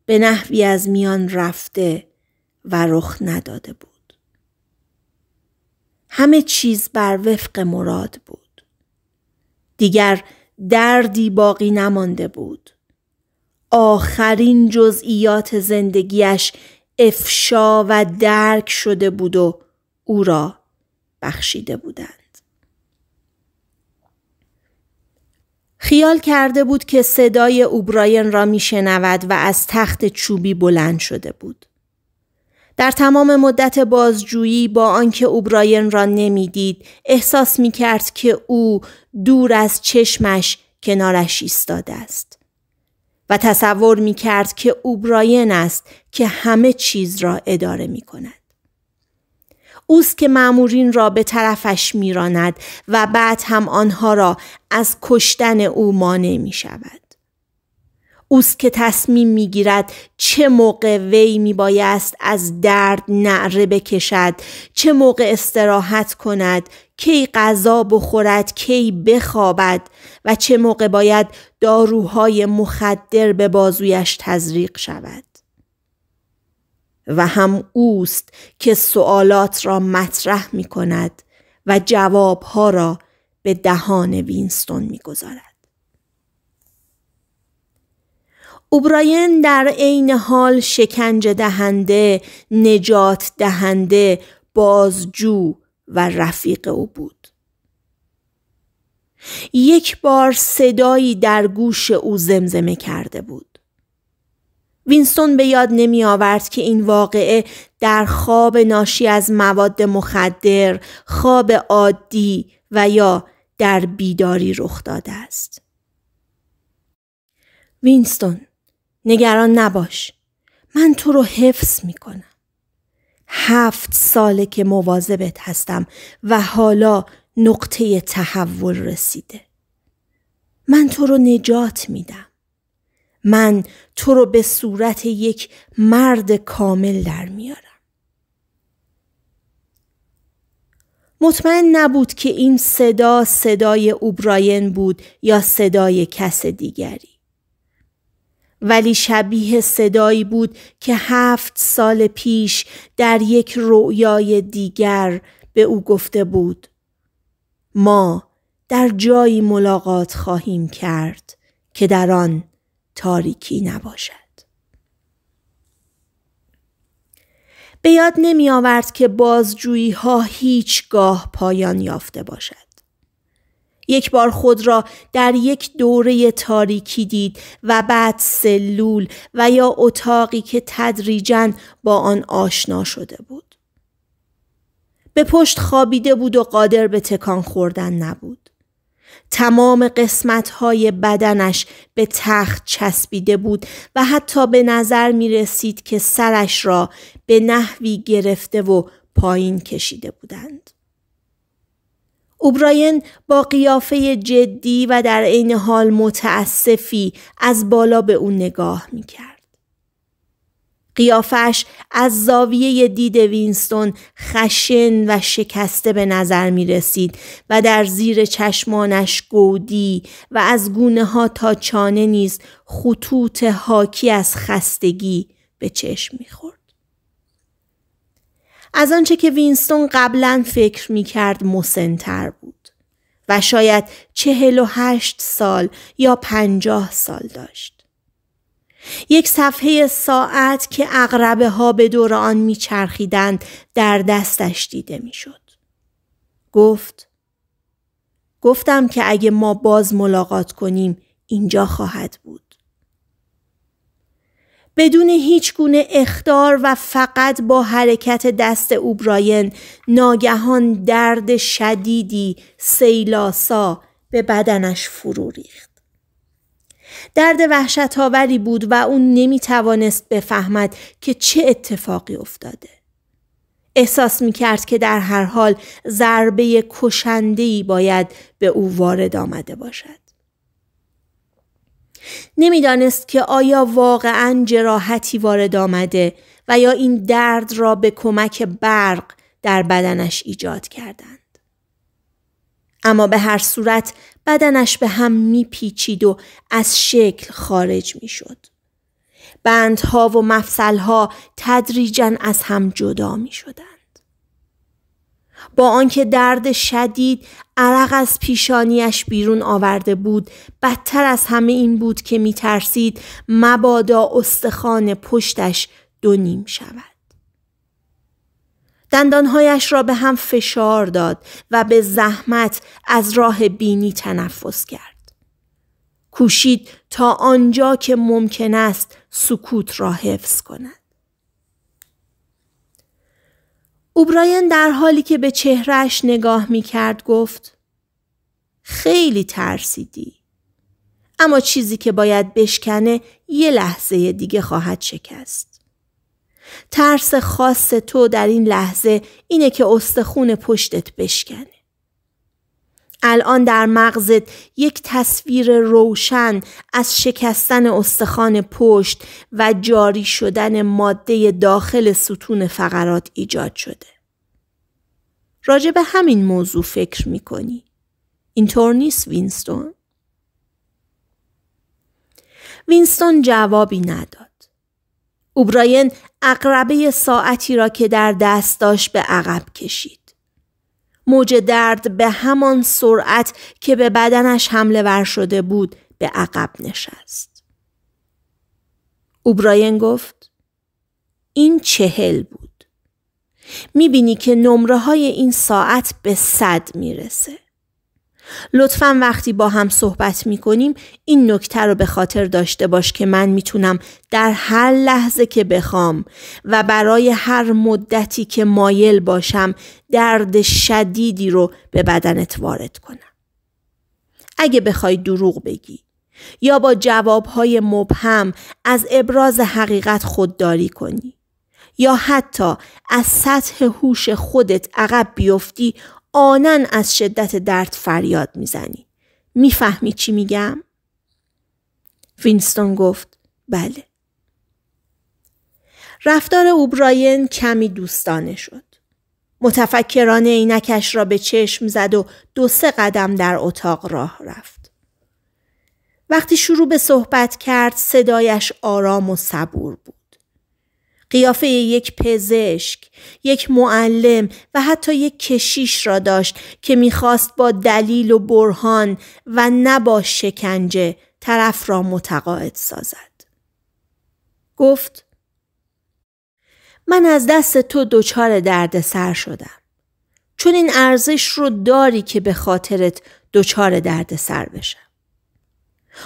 به نحوی از میان رفته و رخ نداده بود همه چیز بر وفق مراد بود دیگر دردی باقی نمانده بود آخرین جزئیات زندگیش افشا و درک شده بود و او را بخشیده بودند. خیال کرده بود که صدای اوبراین را میشنود و از تخت چوبی بلند شده بود. در تمام مدت بازجویی با آنکه اوبراین را نمیدید احساس می کرد که او دور از چشمش کنارش ایستاده است. و تصور می کرد که او براین است که همه چیز را اداره می کند. اوست که معمورین را به طرفش میراند و بعد هم آنها را از کشتن او مانع می شود. اوست که تصمیم میگیرد چه موقع وی میبایست از درد نعره بکشد چه موقع استراحت کند کی غذا بخورد کی بخوابد و چه موقع باید داروهای مخدر به بازویش تزریق شود و هم اوست که سوالات را مطرح می کند و جوابها را به دهان وینستون میگذارد. اوبراین در عین حال شکنجه دهنده، نجات دهنده، بازجو و رفیق او بود. یک بار صدایی در گوش او زمزمه کرده بود. وینستون به یاد نمی آورد که این واقعه در خواب ناشی از مواد مخدر، خواب عادی و یا در بیداری رخ داده است. وینستون نگران نباش. من تو رو حفظ میکنم. هفت ساله که مواظبت هستم و حالا نقطه تحول رسیده. من تو رو نجات میدم. من تو رو به صورت یک مرد کامل در میارم. مطمئن نبود که این صدا صدای اوبراین بود یا صدای کس دیگری. ولی شبیه صدایی بود که هفت سال پیش در یک رویای دیگر به او گفته بود ما در جایی ملاقات خواهیم کرد که در آن تاریکی نباشد به یاد نمی آورد که بازجویی ها هیچگاه پایان یافته باشد یک بار خود را در یک دوره تاریکی دید و بعد سلول و یا اتاقی که تدریجا با آن آشنا شده بود. به پشت خوابیده بود و قادر به تکان خوردن نبود. تمام قسمتهای بدنش به تخت چسبیده بود و حتی به نظر می رسید که سرش را به نحوی گرفته و پایین کشیده بودند. اوبراین با قیافه جدی و در عین حال متاسفی از بالا به او نگاه می کرد. قیافش از زاویه دید وینستون خشن و شکسته به نظر می رسید و در زیر چشمانش گودی و از گونه ها تا چانه نیز خطوط حاکی از خستگی به چشم می خورد. از آنچه که وینستون قبلا فکر می کرد مسنتر بود و شاید چهل و هشت سال یا پنجاه سال داشت. یک صفحه ساعت که اغربه ها به دور آن میچرخیدند در دستش دیده میشد. گفت گفتم که اگه ما باز ملاقات کنیم اینجا خواهد بود. بدون هیچ گونه اختار و فقط با حرکت دست اوبراین ناگهان درد شدیدی سیلاسا به بدنش فرو ریخت. درد آوری بود و اون نمی توانست بفهمد که چه اتفاقی افتاده. احساس می کرد که در هر حال ضربه کشندهی باید به او وارد آمده باشد. نمیدانست که آیا واقعا جراحتی وارد آمده و یا این درد را به کمک برق در بدنش ایجاد کردند. اما به هر صورت بدنش به هم میپیچید و از شکل خارج میشد. بندها و مفصلها تدریجا از هم جدا میشدند. با آنکه درد شدید عرق از پیشانیش بیرون آورده بود بدتر از همه این بود که ترسید مبادا استخوان پشتش دو نیم شود دندانهایش را به هم فشار داد و به زحمت از راه بینی تنفس کرد کوشید تا آنجا که ممکن است سکوت را حفظ کند اوبراین در حالی که به چهرش نگاه می کرد گفت خیلی ترسیدی. اما چیزی که باید بشکنه یه لحظه دیگه خواهد شکست. ترس خاص تو در این لحظه اینه که استخون پشتت بشکنه. الان در مغزت یک تصویر روشن از شکستن استخوان پشت و جاری شدن ماده داخل ستون فقرات ایجاد شده. راجع به همین موضوع فکر می کنی؟ اینطور نیست وینستون؟ وینستون جوابی نداد. اوبراین اقربه ساعتی را که در دست داشت به عقب کشید. موج درد به همان سرعت که به بدنش حمله ور شده بود به عقب نشست. اوبراین گفت این چهل بود. میبینی که نمره های این ساعت به صد میرسه. لطفا وقتی با هم صحبت می کنیم این نکته رو به خاطر داشته باش که من میتونم در هر لحظه که بخوام و برای هر مدتی که مایل باشم درد شدیدی رو به بدنت وارد کنم. اگه بخوای دروغ بگی یا با جوابهای مبهم از ابراز حقیقت خودداری کنی یا حتی از سطح هوش خودت عقب بیفتی آنن از شدت درد فریاد میزنی. میفهمی چی میگم؟ وینستون گفت بله. رفتار اوبراین کمی دوستانه شد. متفکران عینکش را به چشم زد و دو سه قدم در اتاق راه رفت. وقتی شروع به صحبت کرد صدایش آرام و صبور بود. قیافه یک پزشک، یک معلم و حتی یک کشیش را داشت که میخواست با دلیل و برهان و نه با شکنجه طرف را متقاعد سازد. گفت من از دست تو دچار سر شدم. چون این ارزش رو داری که به خاطرت دچار سر بشم.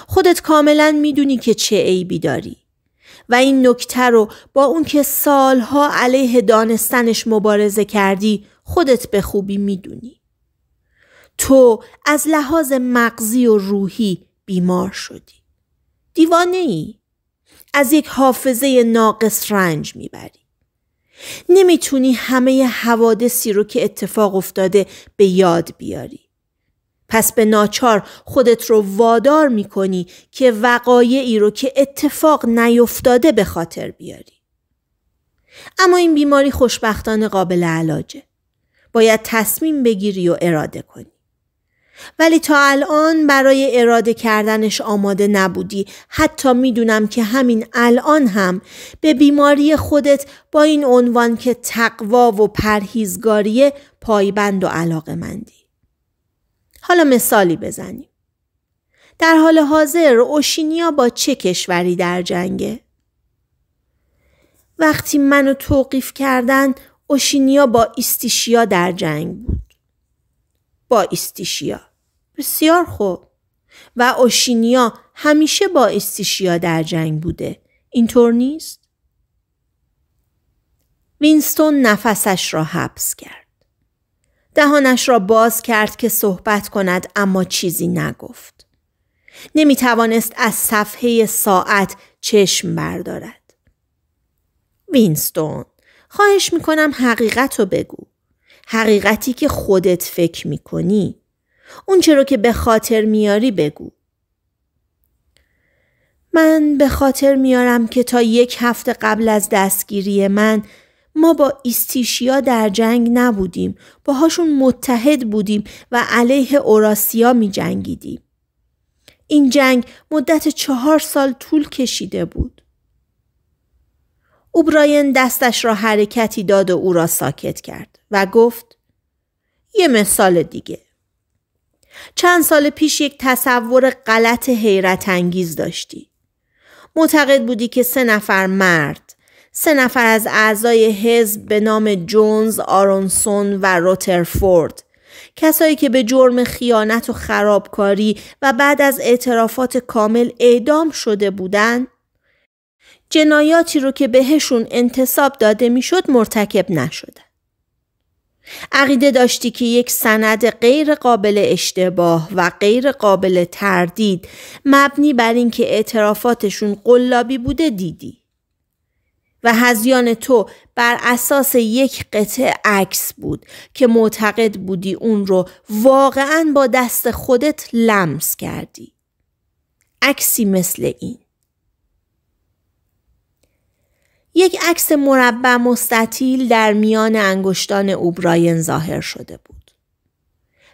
خودت کاملا میدونی که چه عیبی داری. و این نکته رو با اون که سالها علیه دانستنش مبارزه کردی خودت به خوبی میدونی. تو از لحاظ مغزی و روحی بیمار شدی. دیوانه ای. از یک حافظه ناقص رنج میبری. نمیتونی همه حوادثی رو که اتفاق افتاده به یاد بیاری. پس به ناچار خودت رو وادار می کنی که وقایعی رو که اتفاق نیفتاده به خاطر بیاری. اما این بیماری خوشبختانه قابل علاجه. باید تصمیم بگیری و اراده کنی. ولی تا الان برای اراده کردنش آماده نبودی حتی میدونم که همین الان هم به بیماری خودت با این عنوان که تقوا و پرهیزگاری پایبند و علاقه مندی. حالا مثالی بزنیم. در حال حاضر اوشینیا با چه کشوری در جنگه؟ وقتی منو توقیف کردن اوشینیا با ایستیشیا در جنگ بود. با ایستیشیا. بسیار خوب. و اوشینیا همیشه با ایستیشیا در جنگ بوده. اینطور نیست؟ وینستون نفسش را حبس کرد. دهانش را باز کرد که صحبت کند اما چیزی نگفت. نمی توانست از صفحه ساعت چشم بردارد. وینستون خواهش می کنم حقیقت رو بگو. حقیقتی که خودت فکر می کنی. اون چرا که به خاطر میاری بگو. من به خاطر میارم که تا یک هفته قبل از دستگیری من ما با ایستیشیا در جنگ نبودیم باهاشون متحد بودیم و علیه اوراسیا می جنگیدیم. این جنگ مدت چهار سال طول کشیده بود. اوبراین دستش را حرکتی داد و او را ساکت کرد و گفت یه مثال دیگه. چند سال پیش یک تصور غلط حیرت انگیز داشتی. معتقد بودی که سه نفر مرد سه نفر از اعضای حزب به نام جونز، آرونسون و روترفورد کسایی که به جرم خیانت و خرابکاری و بعد از اعترافات کامل اعدام شده بودند جنایاتی رو که بهشون انتصاب داده میشد مرتکب نشدن. عقیده داشتی که یک سند غیر قابل اشتباه و غیر قابل تردید مبنی بر اینکه اعترافاتشون قلابی بوده دیدی. و هزیان تو بر اساس یک قطعه عکس بود که معتقد بودی اون رو واقعا با دست خودت لمس کردی. عکسی مثل این. یک عکس مربع مستطیل در میان انگشتان اوبراین ظاهر شده بود.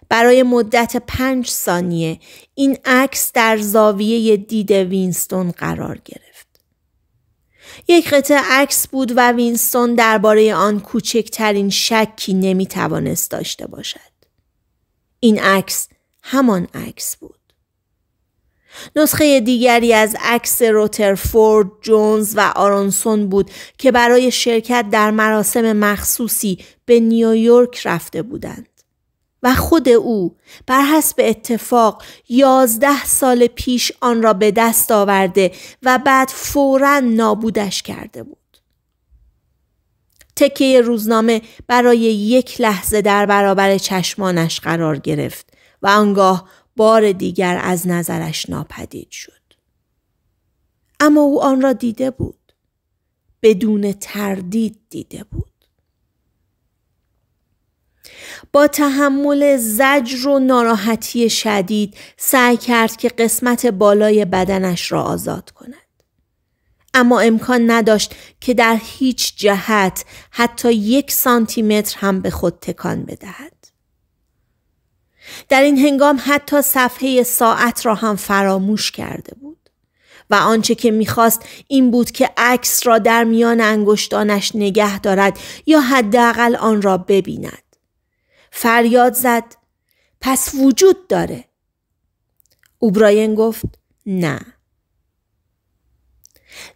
برای مدت پنج ثانیه این عکس در زاویه دید وینستون قرار گرفت. یک قطعه عکس بود و وینستون درباره آن کوچکترین شکی نمیتوانست داشته باشد. این عکس همان عکس بود. نسخه دیگری از عکس روترفورد، جونز و آرانسون بود که برای شرکت در مراسم مخصوصی به نیویورک رفته بودند. و خود او بر حسب اتفاق یازده سال پیش آن را به دست آورده و بعد فورا نابودش کرده بود. تکه روزنامه برای یک لحظه در برابر چشمانش قرار گرفت و آنگاه بار دیگر از نظرش ناپدید شد. اما او آن را دیده بود. بدون تردید دیده بود. با تحمل زجر و ناراحتی شدید سعی کرد که قسمت بالای بدنش را آزاد کند. اما امکان نداشت که در هیچ جهت حتی یک سانتی متر هم به خود تکان بدهد. در این هنگام حتی صفحه ساعت را هم فراموش کرده بود و آنچه که میخواست این بود که عکس را در میان انگشتانش نگه دارد یا حداقل آن را ببیند. فریاد زد پس وجود داره اوبراین گفت نه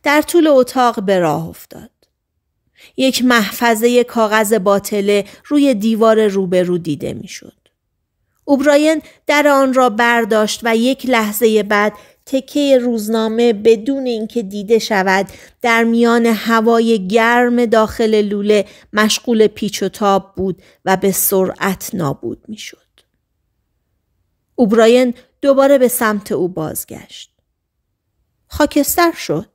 در طول اتاق به راه افتاد یک محفظه کاغذ باطله روی دیوار روبرو دیده میشد اوبراین در آن را برداشت و یک لحظه بعد تکه روزنامه بدون اینکه دیده شود در میان هوای گرم داخل لوله مشغول پیچ و تاب بود و به سرعت نابود میشد. اوبراین دوباره به سمت او بازگشت. خاکستر شد.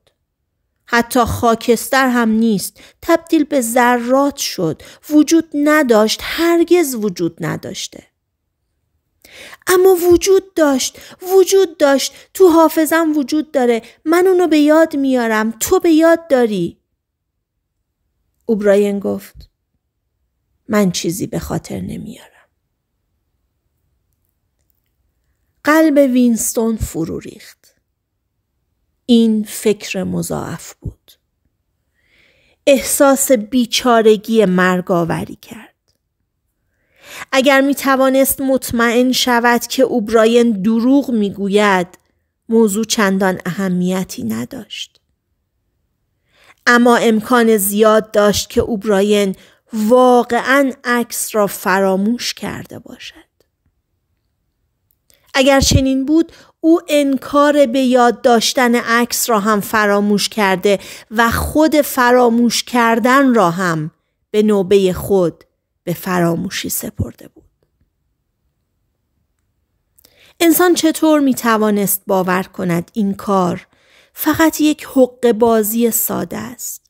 حتی خاکستر هم نیست تبدیل به ذرات شد وجود نداشت هرگز وجود نداشته اما وجود داشت وجود داشت تو حافظم وجود داره من اونو به یاد میارم تو به یاد داری اوبراین گفت من چیزی به خاطر نمیارم قلب وینستون فرو ریخت این فکر مضاعف بود احساس بیچارگی مرگاوری کرد اگر می توانست مطمئن شود که اوبراین دروغ می گوید موضوع چندان اهمیتی نداشت. اما امکان زیاد داشت که اوبراین واقعا عکس را فراموش کرده باشد. اگر چنین بود او انکار به یاد داشتن عکس را هم فراموش کرده و خود فراموش کردن را هم به نوبه خود به فراموشی سپرده بود. انسان چطور می توانست باور کند این کار فقط یک حق بازی ساده است؟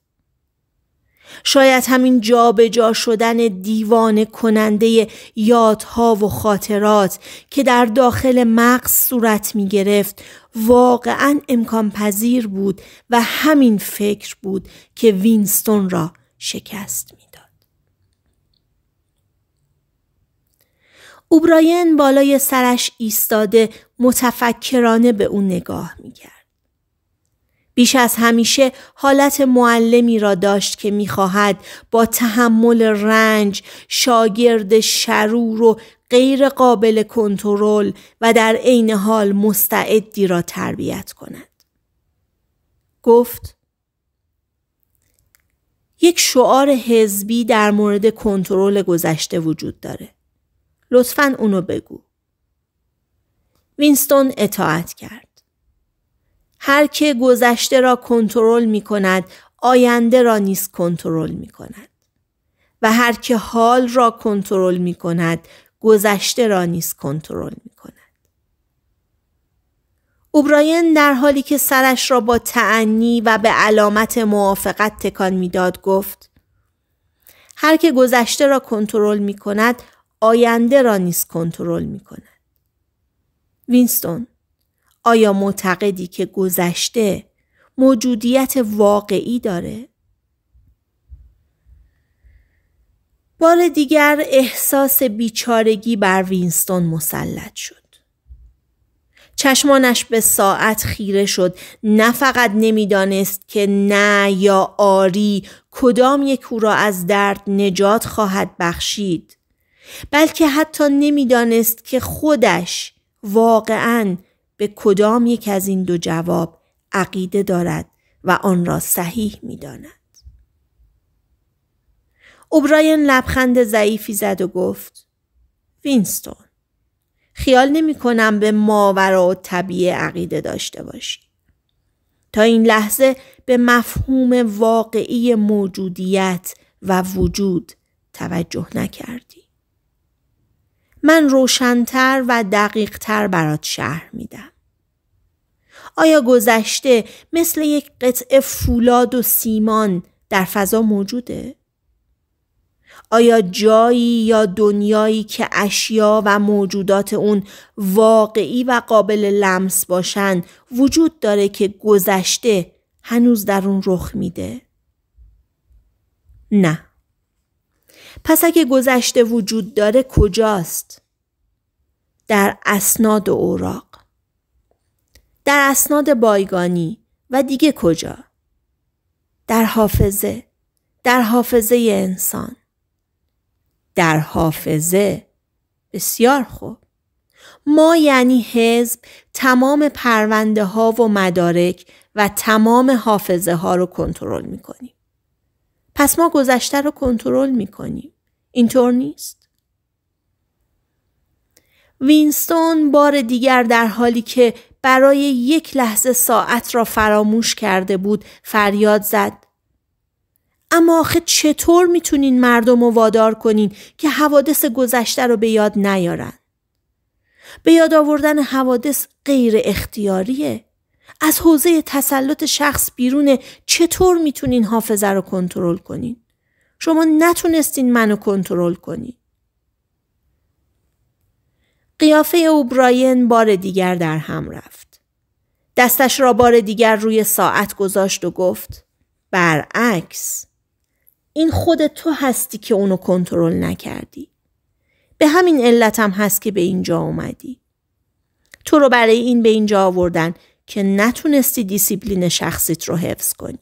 شاید همین جا به جا شدن دیوانه کننده یادها و خاطرات که در داخل مغز صورت می گرفت واقعا امکان پذیر بود و همین فکر بود که وینستون را شکست می. اوبراین بالای سرش ایستاده متفکرانه به او نگاه میکرد. بیش از همیشه حالت معلمی را داشت که میخواهد با تحمل رنج شاگرد شرور و غیر قابل کنترل و در عین حال مستعدی را تربیت کند. گفت یک شعار حزبی در مورد کنترل گذشته وجود داره. لطفا اونو بگو. وینستون اطاعت کرد. هر که گذشته را کنترل می کند آینده را نیز کنترل می کند. و هر که حال را کنترل می کند گذشته را نیز کنترل می کند. اوبراین در حالی که سرش را با تعنی و به علامت موافقت تکان میداد گفت هر که گذشته را کنترل می کند آینده را نیز کنترل می کند. وینستون آیا معتقدی که گذشته موجودیت واقعی داره؟ بار دیگر احساس بیچارگی بر وینستون مسلط شد. چشمانش به ساعت خیره شد نه فقط نمیدانست که نه یا آری کدام یک او را از درد نجات خواهد بخشید بلکه حتی نمیدانست که خودش واقعا به کدام یک از این دو جواب عقیده دارد و آن را صحیح میداند. اوبراین لبخند ضعیفی زد و گفت وینستون خیال نمی کنم به ماورا و طبیعه عقیده داشته باشی. تا این لحظه به مفهوم واقعی موجودیت و وجود توجه نکرد. من روشنتر و دقیقتر برات شهر میدم. آیا گذشته مثل یک قطعه فولاد و سیمان در فضا موجوده؟ آیا جایی یا دنیایی که اشیا و موجودات اون واقعی و قابل لمس باشن وجود داره که گذشته هنوز در اون رخ میده؟ نه. پس اگه گذشته وجود داره کجاست؟ در اسناد و اوراق در اسناد بایگانی و دیگه کجا؟ در حافظه در حافظه انسان در حافظه بسیار خوب ما یعنی حزب تمام پرونده ها و مدارک و تمام حافظه ها رو کنترل می کنیم. پس ما گذشته رو کنترل میکنیم اینطور نیست وینستون بار دیگر در حالی که برای یک لحظه ساعت را فراموش کرده بود فریاد زد اما آخه چطور میتونین مردم رو وادار کنین که حوادث گذشته رو به یاد نیارن؟ به یاد آوردن حوادث غیر اختیاریه. از حوزه تسلط شخص بیرونه چطور میتونین حافظه رو کنترل کنین؟ شما نتونستین منو کنترل کنین. قیافه اوبراین بار دیگر در هم رفت. دستش را بار دیگر روی ساعت گذاشت و گفت برعکس این خود تو هستی که اونو کنترل نکردی. به همین علتم هست که به اینجا اومدی. تو رو برای این به اینجا آوردن که نتونستی دیسیپلین شخصیت رو حفظ کنی.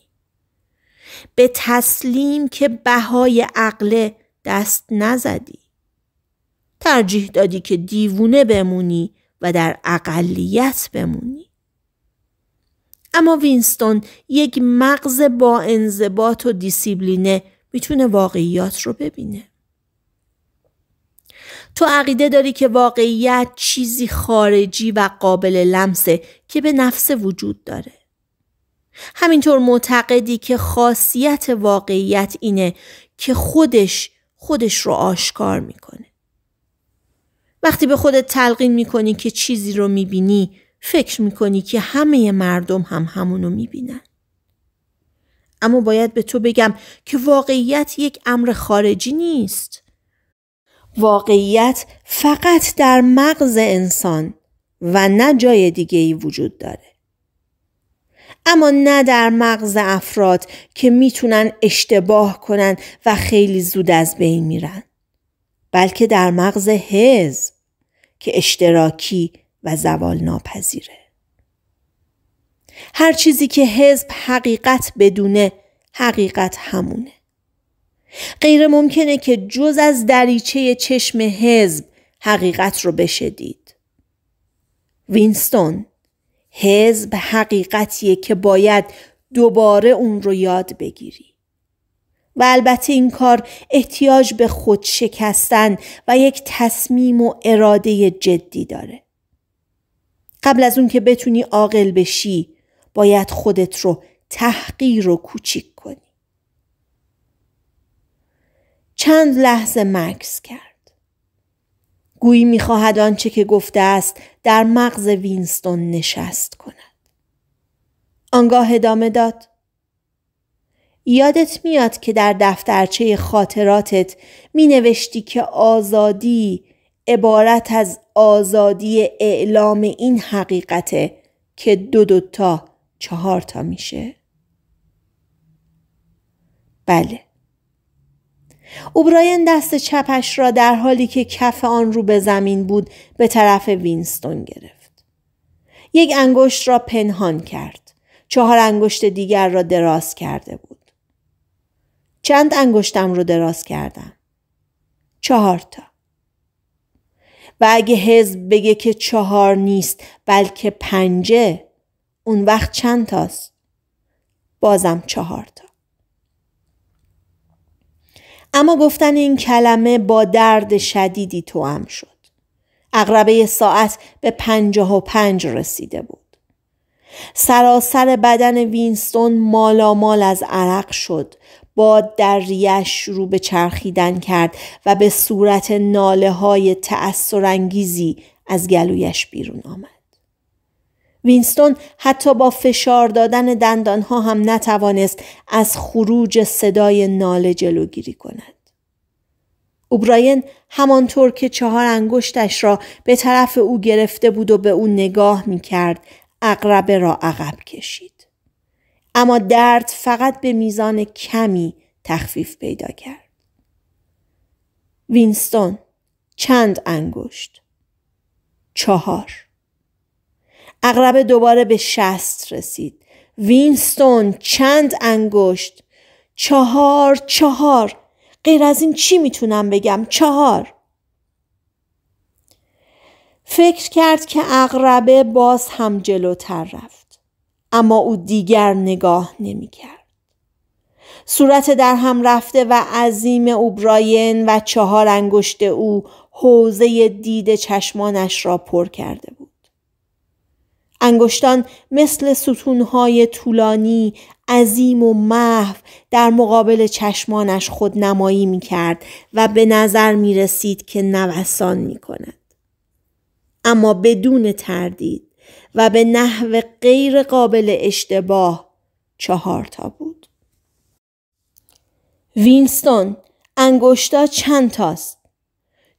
به تسلیم که بهای عقل دست نزدی. ترجیح دادی که دیوونه بمونی و در اقلیت بمونی. اما وینستون یک مغز با انضباط و دیسیبلینه میتونه واقعیات رو ببینه. تو عقیده داری که واقعیت چیزی خارجی و قابل لمسه که به نفس وجود داره. همینطور معتقدی که خاصیت واقعیت اینه که خودش خودش رو آشکار میکنه. وقتی به خودت تلقین میکنی که چیزی رو میبینی فکر میکنی که همه مردم هم همونو میبینن. اما باید به تو بگم که واقعیت یک امر خارجی نیست. واقعیت فقط در مغز انسان و نه جای دیگه ای وجود داره. اما نه در مغز افراد که میتونن اشتباه کنن و خیلی زود از بین میرن. بلکه در مغز حزب که اشتراکی و زوال ناپذیره. هر چیزی که حزب حقیقت بدونه حقیقت همونه. غیر ممکنه که جز از دریچه چشم حزب حقیقت رو دید وینستون حزب حقیقتیه که باید دوباره اون رو یاد بگیری. و البته این کار احتیاج به خود شکستن و یک تصمیم و اراده جدی داره. قبل از اون که بتونی عاقل بشی باید خودت رو تحقیر و کوچیک چند لحظه مکس کرد گویی میخواهد آنچه که گفته است در مغز وینستون نشست کند آنگاه ادامه داد یادت میاد که در دفترچه خاطراتت می نوشتی که آزادی عبارت از آزادی اعلام این حقیقته که دو دوتا چهار تا میشه؟ بله اوبراین دست چپش را در حالی که کف آن رو به زمین بود به طرف وینستون گرفت. یک انگشت را پنهان کرد. چهار انگشت دیگر را دراز کرده بود. چند انگشتم رو دراز کردم. چهار تا. و اگه حزب بگه که چهار نیست بلکه پنجه اون وقت چند تاست؟ بازم چهار تا. اما گفتن این کلمه با درد شدیدی توام شد. اغربه ساعت به پنجاه و پنج رسیده بود. سراسر بدن وینستون مالامال از عرق شد. باد در ریش شروع به چرخیدن کرد و به صورت ناله های انگیزی از گلویش بیرون آمد. وینستون حتی با فشار دادن دندانها هم نتوانست از خروج صدای ناله جلوگیری کند. اوبراین همانطور که چهار انگشتش را به طرف او گرفته بود و به او نگاه می کرد اقربه را عقب کشید. اما درد فقط به میزان کمی تخفیف پیدا کرد. وینستون چند انگشت؟ چهار اغربه دوباره به شست رسید وینستون چند انگشت چهار چهار غیر از این چی میتونم بگم چهار فکر کرد که اغربه باز هم جلوتر رفت اما او دیگر نگاه نمیکرد صورت در هم رفته و عظیم اوبراین و چهار انگشت او حوزه دید چشمانش را پر کرده بود انگشتان مثل ستونهای طولانی عظیم و محو در مقابل چشمانش خود نمایی می کرد و به نظر می رسید که نوسان می کند. اما بدون تردید و به نحو غیر قابل اشتباه چهارتا تا بود. وینستون انگشتا چند تاست؟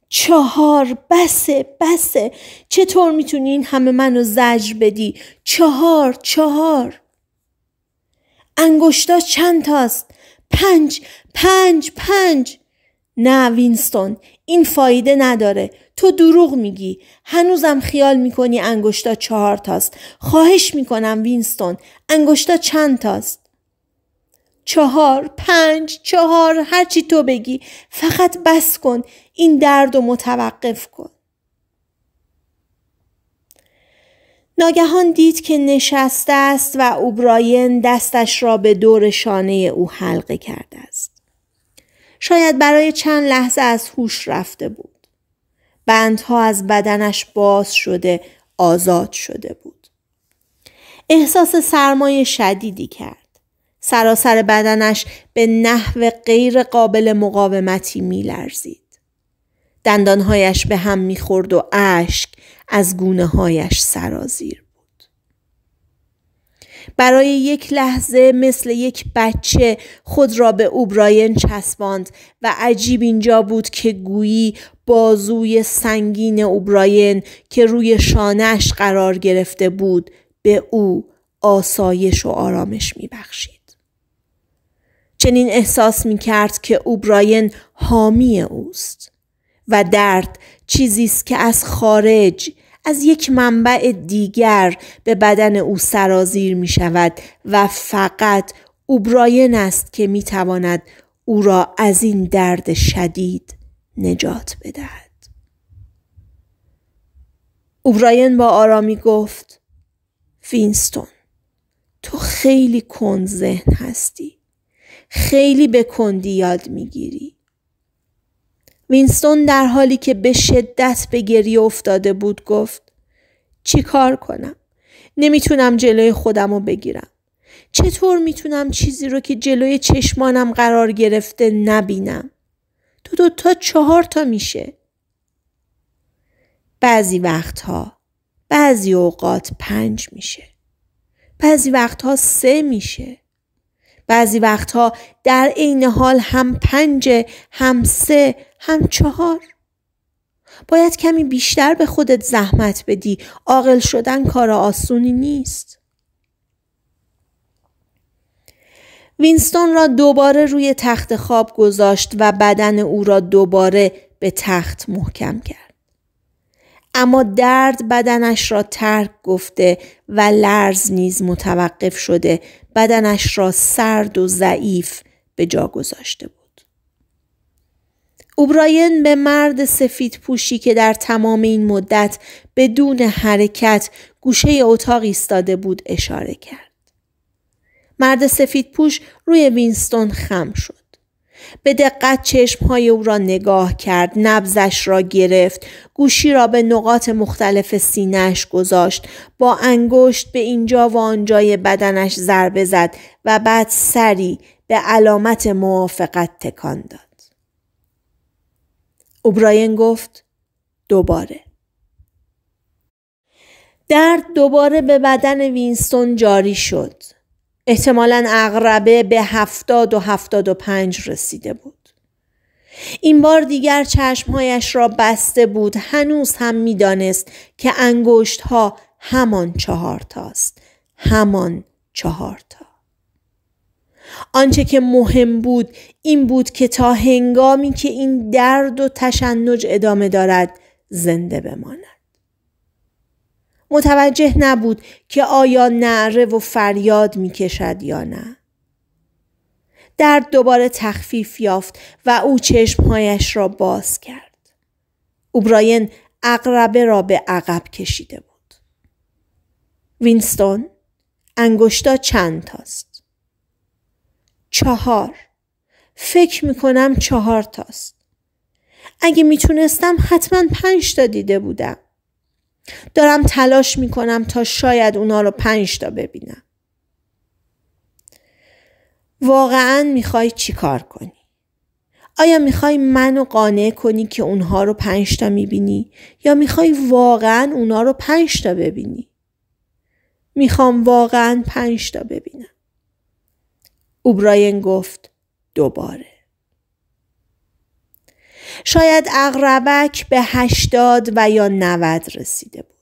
چهار بسه بسه چطور میتونی این همه منو زجر بدی چهار چهار انگشتا چند تاست پنج پنج پنج نه وینستون این فایده نداره تو دروغ میگی هنوزم خیال میکنی انگشتا چهار تاست خواهش میکنم وینستون انگشتا چند تاست چهار پنج چهار هرچی تو بگی فقط بس کن این درد و متوقف کن ناگهان دید که نشسته است و اوبراین دستش را به دور شانه او حلقه کرده است. شاید برای چند لحظه از هوش رفته بود. بندها از بدنش باز شده آزاد شده بود. احساس سرمایه شدیدی کرد. سراسر بدنش به نحو غیر قابل مقاومتی لرزید. دندانهایش به هم خورد و اشک از گونه هایش سرازیر بود. برای یک لحظه مثل یک بچه خود را به اوبراین چسباند و عجیب اینجا بود که گویی بازوی سنگین اوبراین که روی شانش قرار گرفته بود به او آسایش و آرامش میبخشید. چنین احساس می کرد که او براین حامی اوست و درد چیزی است که از خارج از یک منبع دیگر به بدن او سرازیر می شود و فقط اوبراین است که می تواند او را از این درد شدید نجات بدهد. اوبراین با آرامی گفت فینستون تو خیلی کند ذهن هستی. خیلی به کندی یاد میگیری. وینستون در حالی که به شدت به گریه افتاده بود گفت چی کار کنم؟ نمیتونم جلوی خودم رو بگیرم. چطور میتونم چیزی رو که جلوی چشمانم قرار گرفته نبینم؟ دو دو تا چهار تا میشه. بعضی وقتها بعضی اوقات پنج میشه. بعضی وقتها سه میشه. بعضی وقتها در عین حال هم پنج هم سه هم چهار باید کمی بیشتر به خودت زحمت بدی عاقل شدن کار آسونی نیست وینستون را دوباره روی تخت خواب گذاشت و بدن او را دوباره به تخت محکم کرد اما درد بدنش را ترک گفته و لرز نیز متوقف شده بدنش را سرد و ضعیف به جا گذاشته بود. اوبراین به مرد سفید پوشی که در تمام این مدت بدون حرکت گوشه اتاق ایستاده بود اشاره کرد. مرد سفید پوش روی وینستون خم شد. به دقت چشمهای او را نگاه کرد نبزش را گرفت گوشی را به نقاط مختلف سینهش گذاشت با انگشت به اینجا و آنجای بدنش ضربه زد و بعد سری به علامت موافقت تکان داد اوبراین گفت دوباره درد دوباره به بدن وینستون جاری شد احتمالا اغربه به هفتاد و هفتاد و پنج رسیده بود. این بار دیگر چشمهایش را بسته بود هنوز هم میدانست که انگشت ها همان چهار تاست همان چهارتا. تا آنچه که مهم بود این بود که تا هنگامی که این درد و تشنج ادامه دارد زنده بماند متوجه نبود که آیا نعره و فریاد می کشد یا نه. درد دوباره تخفیف یافت و او چشمهایش را باز کرد. اوبراین اقربه را به عقب کشیده بود. وینستون انگشتا چند تاست؟ چهار فکر میکنم چهار تاست. اگه میتونستم حتما پنج تا دیده بودم. دارم تلاش میکنم تا شاید اونا رو پنج تا ببینم واقعا میخوای چی کار کنی؟ آیا میخوای منو قانع کنی که اونها رو پنج تا میبینی؟ یا میخوای واقعا اونها رو پنج تا ببینی؟ میخوام واقعا پنج تا ببینم. اوبراین گفت دوباره. شاید اغربک به هشتاد و یا نود رسیده بود.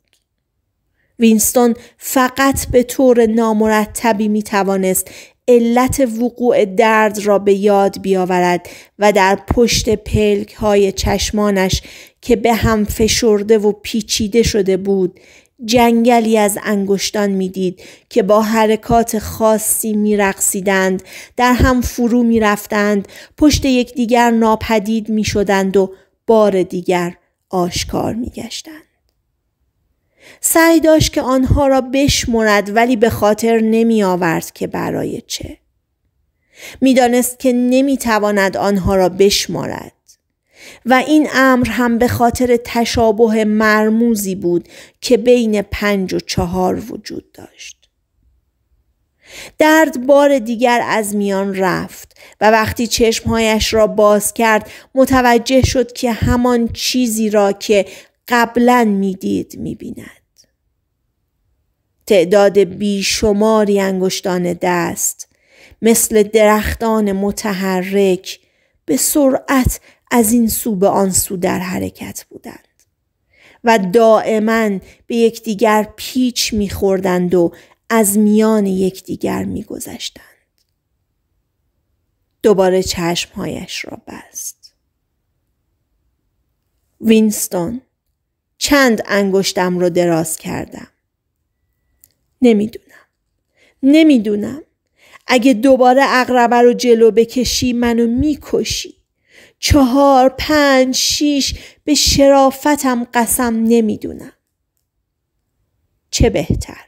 وینستون فقط به طور نامرتبی می توانست علت وقوع درد را به یاد بیاورد و در پشت پلک های چشمانش که به هم فشرده و پیچیده شده بود جنگلی از انگشتان میدید که با حرکات خاصی میرقصیدند در هم فرو میرفتند پشت یکدیگر ناپدید میشدند و بار دیگر آشکار میگشتند سعی داشت که آنها را بشمرد ولی به خاطر نمی آورد که برای چه میدانست که نمیتواند آنها را بشمارد و این امر هم به خاطر تشابه مرموزی بود که بین پنج و چهار وجود داشت. درد بار دیگر از میان رفت و وقتی چشمهایش را باز کرد متوجه شد که همان چیزی را که قبلا میدید میبیند. تعداد بیشماری انگشتان دست مثل درختان متحرک به سرعت از این سو به آن سو در حرکت بودند و دائما به یکدیگر پیچ میخوردند و از میان یکدیگر میگذشتند دوباره چشمهایش را بست وینستون چند انگشتم را دراز کردم نمیدونم نمیدونم اگه دوباره اقربه رو جلو بکشی منو میکشی چهار پنج شیش به شرافتم قسم نمیدونم چه بهتر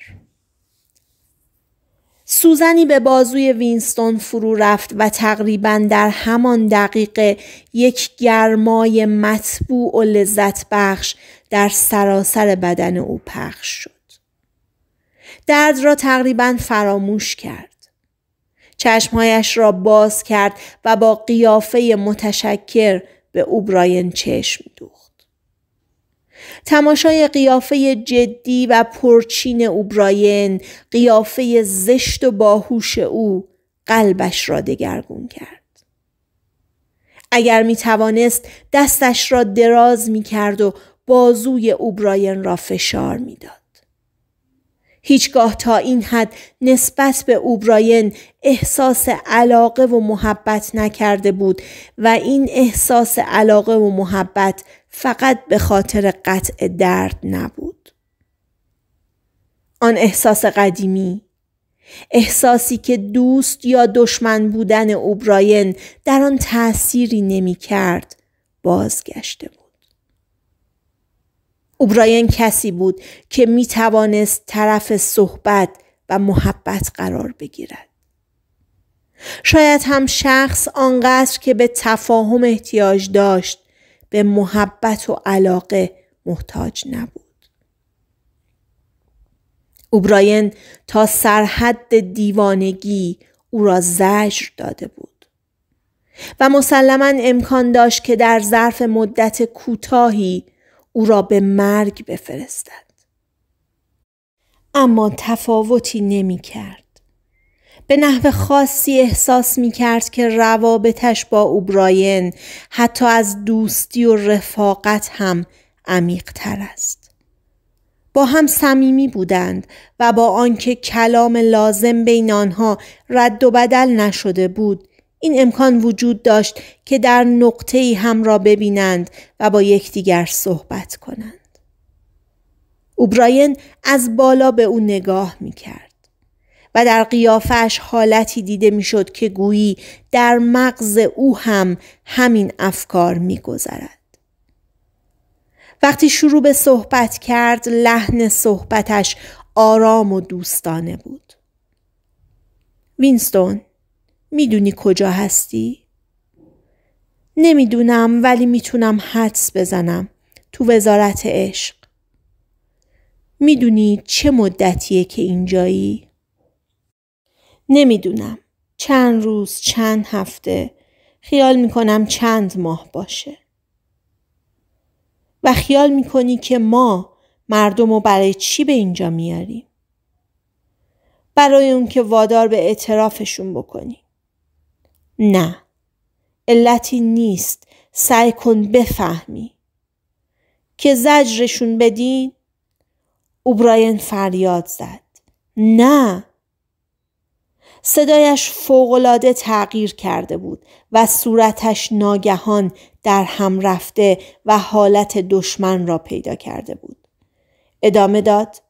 سوزنی به بازوی وینستون فرو رفت و تقریبا در همان دقیقه یک گرمای مطبوع و لذت بخش در سراسر بدن او پخش شد. درد را تقریبا فراموش کرد. چشمهایش را باز کرد و با قیافه متشکر به اوبراین چشم دوخت. تماشای قیافه جدی و پرچین اوبراین قیافه زشت و باهوش او قلبش را دگرگون کرد اگر می توانست دستش را دراز می کرد و بازوی اوبراین را فشار می داد. هیچگاه تا این حد نسبت به اوبراین احساس علاقه و محبت نکرده بود و این احساس علاقه و محبت فقط به خاطر قطع درد نبود. آن احساس قدیمی احساسی که دوست یا دشمن بودن اوبراین در آن تأثیری نمی کرد بازگشته اوبراین کسی بود که می توانست طرف صحبت و محبت قرار بگیرد. شاید هم شخص آنقدر که به تفاهم احتیاج داشت به محبت و علاقه محتاج نبود. اوبراین تا سرحد دیوانگی او را زجر داده بود و مسلما امکان داشت که در ظرف مدت کوتاهی او را به مرگ بفرستد اما تفاوتی نمی کرد. به نحو خاصی احساس می کرد که روابطش با اوبراین حتی از دوستی و رفاقت هم عمیقتر است. با هم صمیمی بودند و با آنکه کلام لازم بین آنها رد و بدل نشده بود این امکان وجود داشت که در نقطه هم را ببینند و با یکدیگر صحبت کنند. اوبراین از بالا به او نگاه می کرد و در قیافش حالتی دیده می شد که گویی در مغز او هم همین افکار می وقتی شروع به صحبت کرد لحن صحبتش آرام و دوستانه بود. وینستون میدونی کجا هستی؟ نمیدونم ولی میتونم حدس بزنم تو وزارت عشق. میدونی چه مدتیه که اینجایی؟ نمیدونم. چند روز، چند هفته. خیال میکنم چند ماه باشه. و خیال میکنی که ما مردم رو برای چی به اینجا میاریم؟ برای اون که وادار به اعترافشون بکنی. نه علتی نیست سعی کن بفهمی که زجرشون بدین اوبراین فریاد زد نه صدایش فوقالعاده تغییر کرده بود و صورتش ناگهان در هم رفته و حالت دشمن را پیدا کرده بود ادامه داد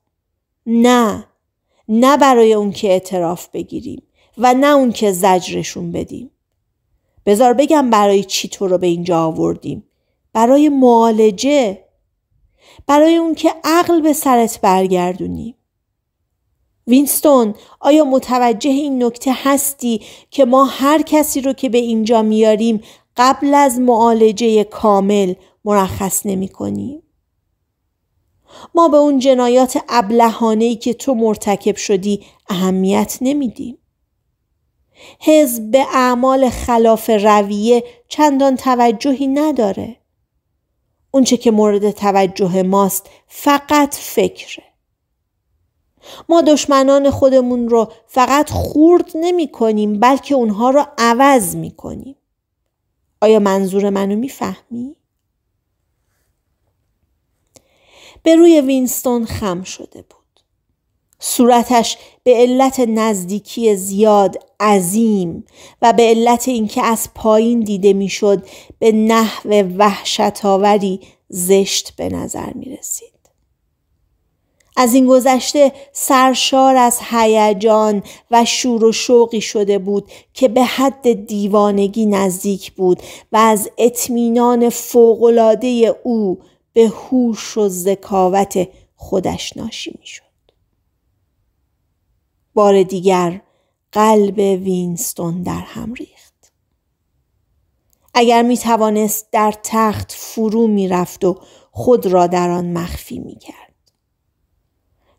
نه نه برای اون که اعتراف بگیریم و نه اون که زجرشون بدیم بذار بگم برای چی تو رو به اینجا آوردیم برای معالجه برای اون که عقل به سرت برگردونی وینستون آیا متوجه این نکته هستی که ما هر کسی رو که به اینجا میاریم قبل از معالجه کامل مرخص نمی کنیم؟ ما به اون جنایات ابلهانه که تو مرتکب شدی اهمیت نمیدیم. حزب به اعمال خلاف رویه چندان توجهی نداره. اونچه که مورد توجه ماست فقط فکره. ما دشمنان خودمون رو فقط خورد نمی کنیم بلکه اونها رو عوض می کنیم. آیا منظور منو میفهمی؟ به روی وینستون خم شده بود. صورتش به علت نزدیکی زیاد عظیم و به علت اینکه از پایین دیده میشد به نحو وحشتآوری زشت به نظر می رسید. از این گذشته سرشار از هیجان و شور و شوقی شده بود که به حد دیوانگی نزدیک بود و از اطمینان فوقالعاده او به هوش و ذکاوت خودش ناشی میشد بار دیگر قلب وینستون در هم ریخت. اگر می توانست در تخت فرو می رفت و خود را در آن مخفی می کرد.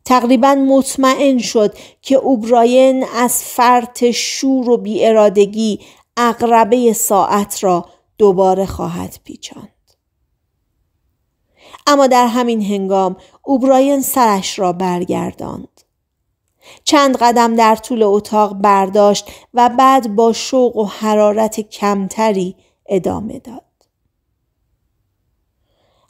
تقریبا مطمئن شد که اوبراین از فرط شور و بیارادگی اقربه ساعت را دوباره خواهد پیچاند. اما در همین هنگام اوبراین سرش را برگرداند. چند قدم در طول اتاق برداشت و بعد با شوق و حرارت کمتری ادامه داد.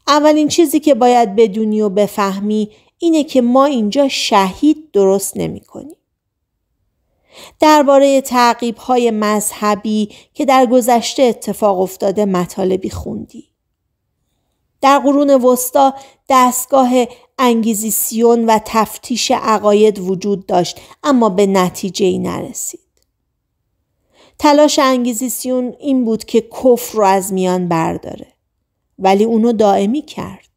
اولین چیزی که باید بدونی و بفهمی اینه که ما اینجا شهید درست نمی کنیم. درباره تعقیب های مذهبی که در گذشته اتفاق افتاده مطالبی خوندی. در قرون وسطا دستگاه انگیزیسیون و تفتیش عقاید وجود داشت اما به نتیجه ای نرسید. تلاش انگیزیسیون این بود که کفر رو از میان برداره ولی اونو دائمی کرد.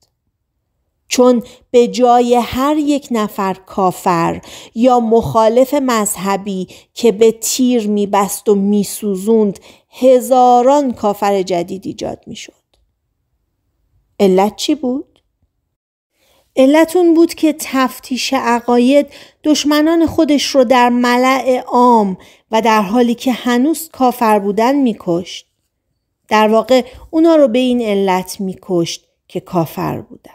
چون به جای هر یک نفر کافر یا مخالف مذهبی که به تیر میبست و میسوزوند هزاران کافر جدید ایجاد میشد. علت چی بود؟ علت اون بود که تفتیش عقاید دشمنان خودش رو در ملع عام و در حالی که هنوز کافر بودن میکشت. در واقع اونا رو به این علت میکشت که کافر بودن.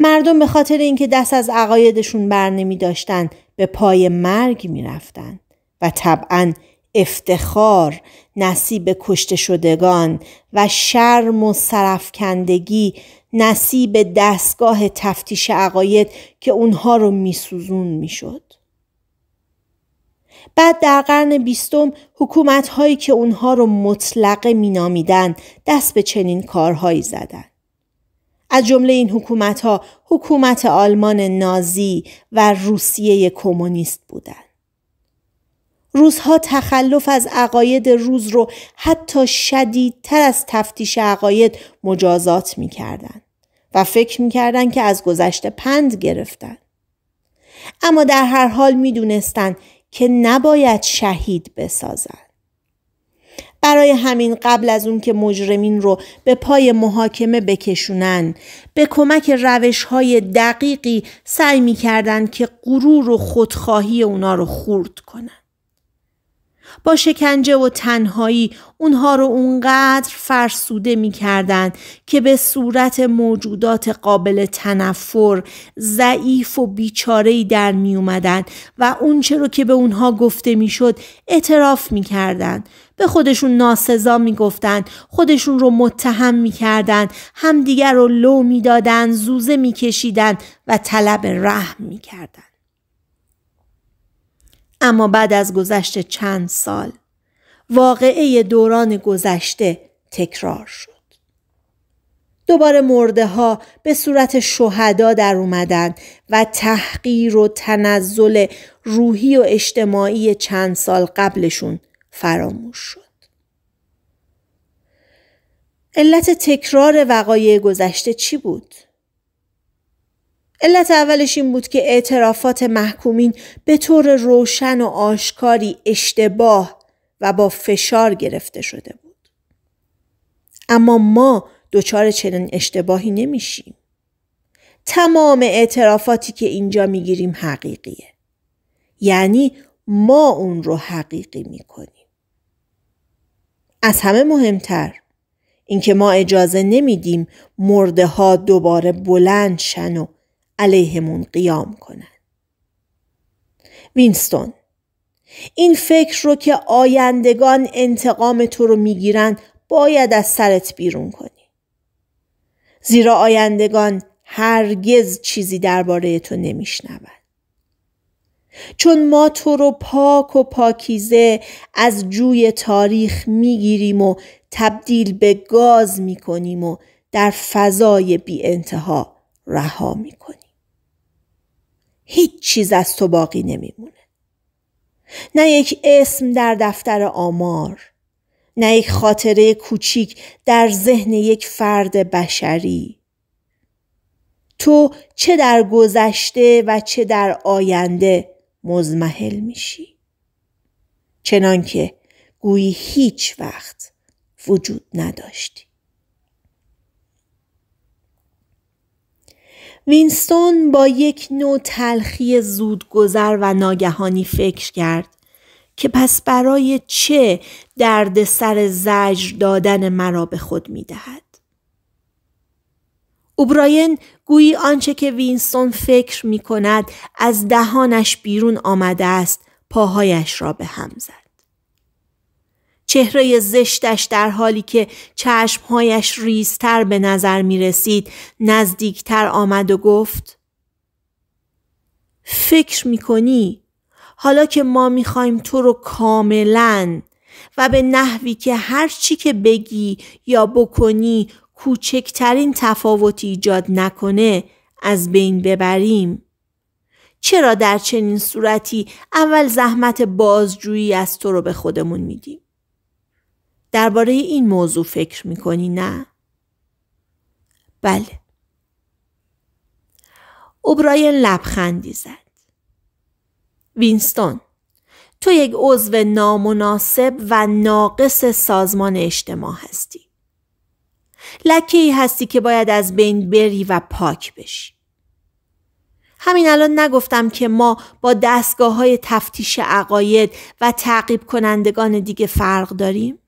مردم به خاطر اینکه دست از عقایدشون بر نمی داشتن به پای مرگ می رفتن و طبعا افتخار نصیب کشته شدگان و شرم و سرفکندگی نصیب دستگاه تفتیش عقاید که اونها رو میسوزون میشد. بعد در قرن بیستم حکومت هایی که اونها رو مطلقه مینامیدن دست به چنین کارهایی زدن. از جمله این حکومت ها حکومت آلمان نازی و روسیه کمونیست بودند. روزها تخلف از عقاید روز رو حتی شدیدتر از تفتیش عقاید مجازات میکردند و فکر میکردند که از گذشته پند گرفتن. اما در هر حال میدونستند که نباید شهید بسازند. برای همین قبل از اون که مجرمین رو به پای محاکمه بکشونن به کمک روش های دقیقی سعی میکردند که غرور و خودخواهی اونا رو خورد کنن. با شکنجه و تنهایی اونها رو اونقدر فرسوده میکردند که به صورت موجودات قابل تنفر ضعیف و بیچارهی در می اومدن و اونچه رو که به اونها گفته میشد اعتراف میکردند، به خودشون ناسزا میگفتند خودشون رو متهم میکردند همدیگر رو لو میدادند زوزه میکشیدند و طلب رحم میکردند اما بعد از گذشت چند سال واقعه دوران گذشته تکرار شد. دوباره مرده ها به صورت شهدا در اومدن و تحقیر و تنزل روحی و اجتماعی چند سال قبلشون فراموش شد. علت تکرار وقایع گذشته چی بود؟ علت اولش این بود که اعترافات محکومین به طور روشن و آشکاری اشتباه و با فشار گرفته شده بود. اما ما دچار چنین اشتباهی نمیشیم. تمام اعترافاتی که اینجا میگیریم حقیقیه. یعنی ما اون رو حقیقی میکنیم. از همه مهمتر اینکه ما اجازه نمیدیم مرده ها دوباره بلند شن و علیهمون قیام کنن وینستون این فکر رو که آیندگان انتقام تو رو میگیرن باید از سرت بیرون کنی زیرا آیندگان هرگز چیزی درباره تو نمیشنوند چون ما تو رو پاک و پاکیزه از جوی تاریخ میگیریم و تبدیل به گاز میکنیم و در فضای بی انتها رها میکنیم هیچ چیز از تو باقی نمیمونه نه یک اسم در دفتر آمار نه یک خاطره کوچیک در ذهن یک فرد بشری تو چه در گذشته و چه در آینده مزمحل میشی چنانکه گویی هیچ وقت وجود نداشتی وینستون با یک نوع تلخی زودگذر و ناگهانی فکر کرد که پس برای چه درد سر زجر دادن مرا به خود می دهد؟ اوبراین گویی آنچه که وینستون فکر می کند از دهانش بیرون آمده است پاهایش را به هم زد. چهره زشتش در حالی که چشمهایش ریزتر به نظر می رسید نزدیکتر آمد و گفت فکر می کنی حالا که ما می تو رو کاملا و به نحوی که هر چی که بگی یا بکنی کوچکترین تفاوتی ایجاد نکنه از بین ببریم چرا در چنین صورتی اول زحمت بازجویی از تو رو به خودمون میدیم درباره این موضوع فکر میکنی نه؟ بله. اوبراین لبخندی زد. وینستون تو یک عضو نامناسب و ناقص سازمان اجتماع هستی. لکه ای هستی که باید از بین بری و پاک بشی. همین الان نگفتم که ما با دستگاه های تفتیش عقاید و تعقیب کنندگان دیگه فرق داریم؟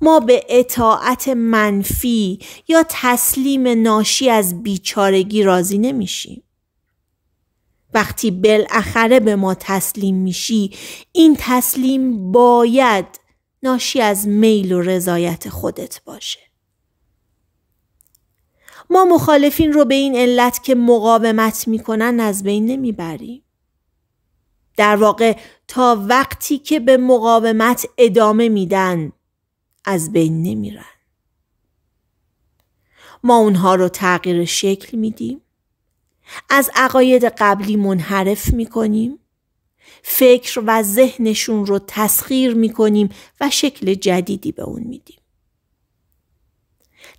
ما به اطاعت منفی یا تسلیم ناشی از بیچارگی راضی نمیشیم. وقتی بالاخره به ما تسلیم میشی این تسلیم باید ناشی از میل و رضایت خودت باشه. ما مخالفین رو به این علت که مقاومت میکنن از بین نمیبریم. در واقع تا وقتی که به مقاومت ادامه میدن از بین نمیرن. ما اونها رو تغییر شکل میدیم. از عقاید قبلی منحرف میکنیم. فکر و ذهنشون رو تسخیر میکنیم و شکل جدیدی به اون میدیم.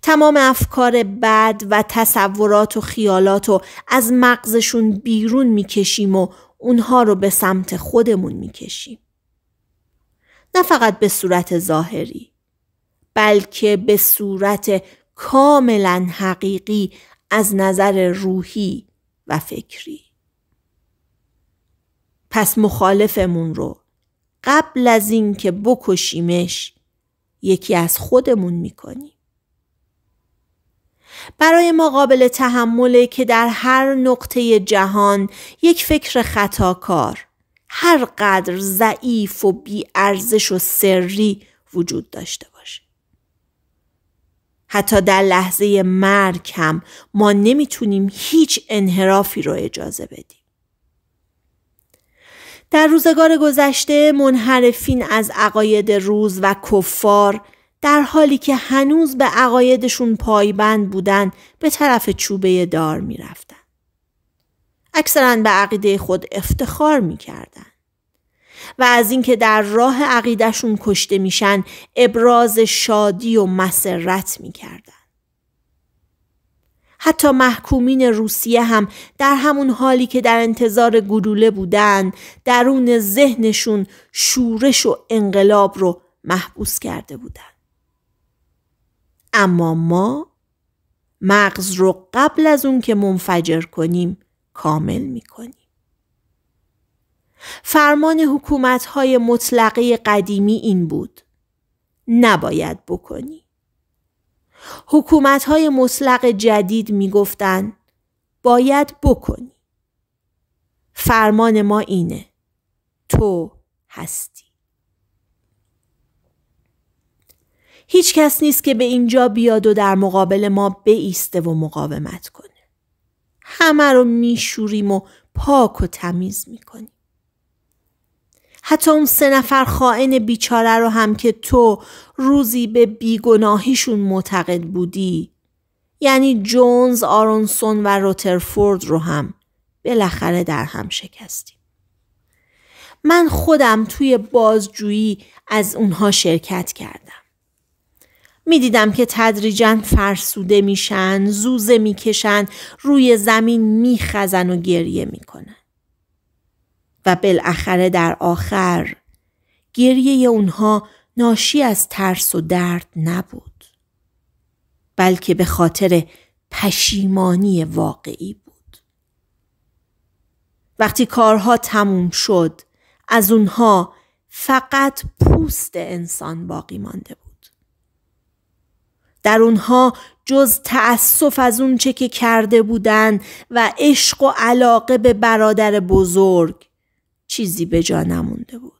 تمام افکار بد و تصورات و خیالات رو از مغزشون بیرون میکشیم و اونها رو به سمت خودمون میکشیم. نه فقط به صورت ظاهری بلکه به صورت کاملا حقیقی از نظر روحی و فکری پس مخالفمون رو قبل از اینکه بکشیمش یکی از خودمون میکنیم برای ما قابل تحمله که در هر نقطه جهان یک فکر خطاکار هر قدر ضعیف و بیارزش و سری وجود داشته باشه حتی در لحظه مرگ هم ما نمیتونیم هیچ انحرافی رو اجازه بدیم. در روزگار گذشته منحرفین از عقاید روز و کفار در حالی که هنوز به عقایدشون پایبند بودن به طرف چوبه دار میرفتن. اکثرا به عقیده خود افتخار میکردند. و از اینکه در راه عقیدشون کشته میشن ابراز شادی و مسرت میکردن. حتی محکومین روسیه هم در همون حالی که در انتظار گلوله بودن درون ذهنشون شورش و انقلاب رو محبوس کرده بودن. اما ما مغز رو قبل از اون که منفجر کنیم کامل میکنیم. فرمان های مطلقه قدیمی این بود. نباید بکنی. های مطلق جدید گفتن باید بکنی. فرمان ما اینه. تو هستی. هیچ کس نیست که به اینجا بیاد و در مقابل ما بیسته و مقاومت کنه. همه رو میشوریم و پاک و تمیز میکنیم. حتی اون سه نفر خائن بیچاره رو هم که تو روزی به بیگناهیشون معتقد بودی یعنی جونز، آرونسون و روترفورد رو هم بالاخره در هم شکستیم. من خودم توی بازجویی از اونها شرکت کردم. میدیدم که تدریجا فرسوده میشن، زوزه میکشن، روی زمین میخزن و گریه میکنن. و بالاخره در آخر گریه اونها ناشی از ترس و درد نبود بلکه به خاطر پشیمانی واقعی بود وقتی کارها تموم شد از اونها فقط پوست انسان باقی مانده بود در اونها جز تأسف از اونچه که کرده بودن و عشق و علاقه به برادر بزرگ چیزی به جا نمونده بود.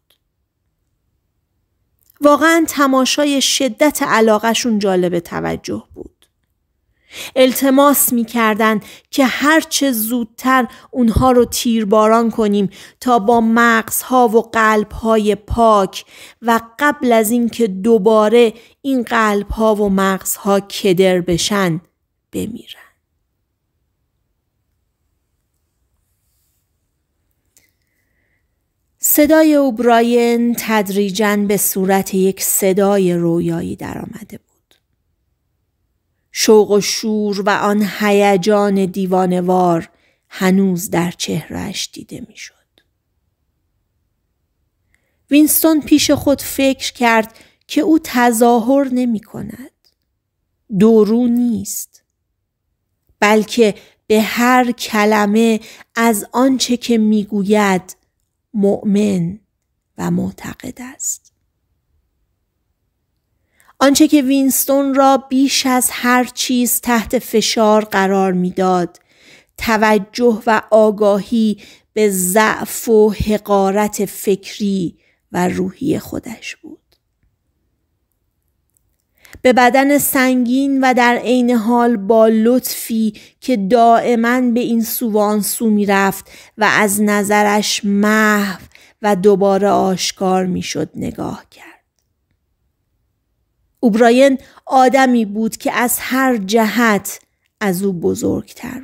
واقعا تماشای شدت علاقشون جالب توجه بود. التماس میکردند که هرچه زودتر اونها رو تیرباران کنیم تا با مغزها و قلبهای پاک و قبل از اینکه دوباره این قلبها و مغزها کدر بشن بمیرن. صدای اوبراین تدریجا به صورت یک صدای رویایی درآمده بود. شوق و شور و آن هیجان دیوانوار هنوز در چهرهش دیده میشد. وینستون پیش خود فکر کرد که او تظاهر نمی کند. دورو نیست. بلکه به هر کلمه از آنچه که میگوید مؤمن و معتقد است. آنچه که وینستون را بیش از هر چیز تحت فشار قرار میداد توجه و آگاهی به ضعف و حقارت فکری و روحی خودش بود. به بدن سنگین و در عین حال با لطفی که دائما به این سوانسو می رفت و از نظرش محو و دوباره آشکار میشد نگاه کرد. اوبراین آدمی بود که از هر جهت از او بزرگتر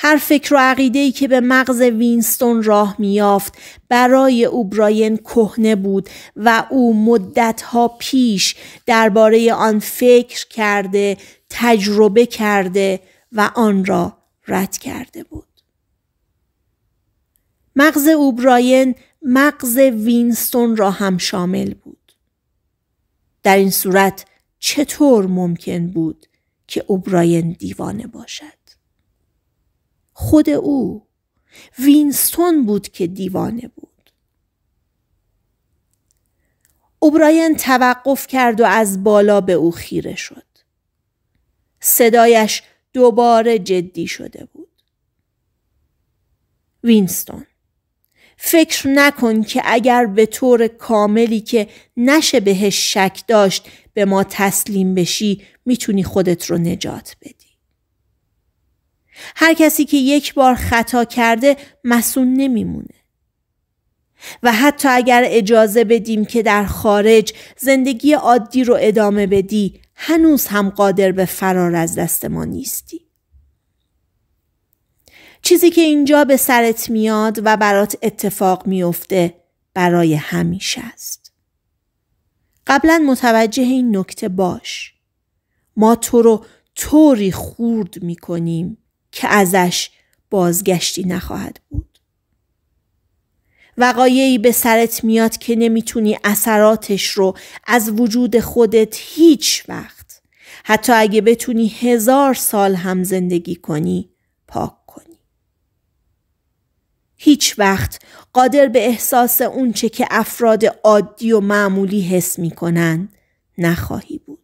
هر فکر و ای که به مغز وینستون راه میافت برای او براین کهنه بود و او مدتها پیش درباره آن فکر کرده تجربه کرده و آن را رد کرده بود مغز اوبراین مغز وینستون را هم شامل بود در این صورت چطور ممکن بود که اوبراین دیوانه باشد خود او وینستون بود که دیوانه بود اوبراین توقف کرد و از بالا به او خیره شد صدایش دوباره جدی شده بود وینستون فکر نکن که اگر به طور کاملی که نشه بهش شک داشت به ما تسلیم بشی میتونی خودت رو نجات بدی هر کسی که یک بار خطا کرده مسون نمیمونه. و حتی اگر اجازه بدیم که در خارج زندگی عادی رو ادامه بدی هنوز هم قادر به فرار از دست ما نیستی. چیزی که اینجا به سرت میاد و برات اتفاق میافته برای همیشه است. قبلا متوجه این نکته باش. ما تو رو طوری خورد میکنیم که ازش بازگشتی نخواهد بود وقایعی به سرت میاد که نمیتونی اثراتش رو از وجود خودت هیچ وقت حتی اگه بتونی هزار سال هم زندگی کنی پاک کنی هیچ وقت قادر به احساس اونچه که افراد عادی و معمولی حس میکنن نخواهی بود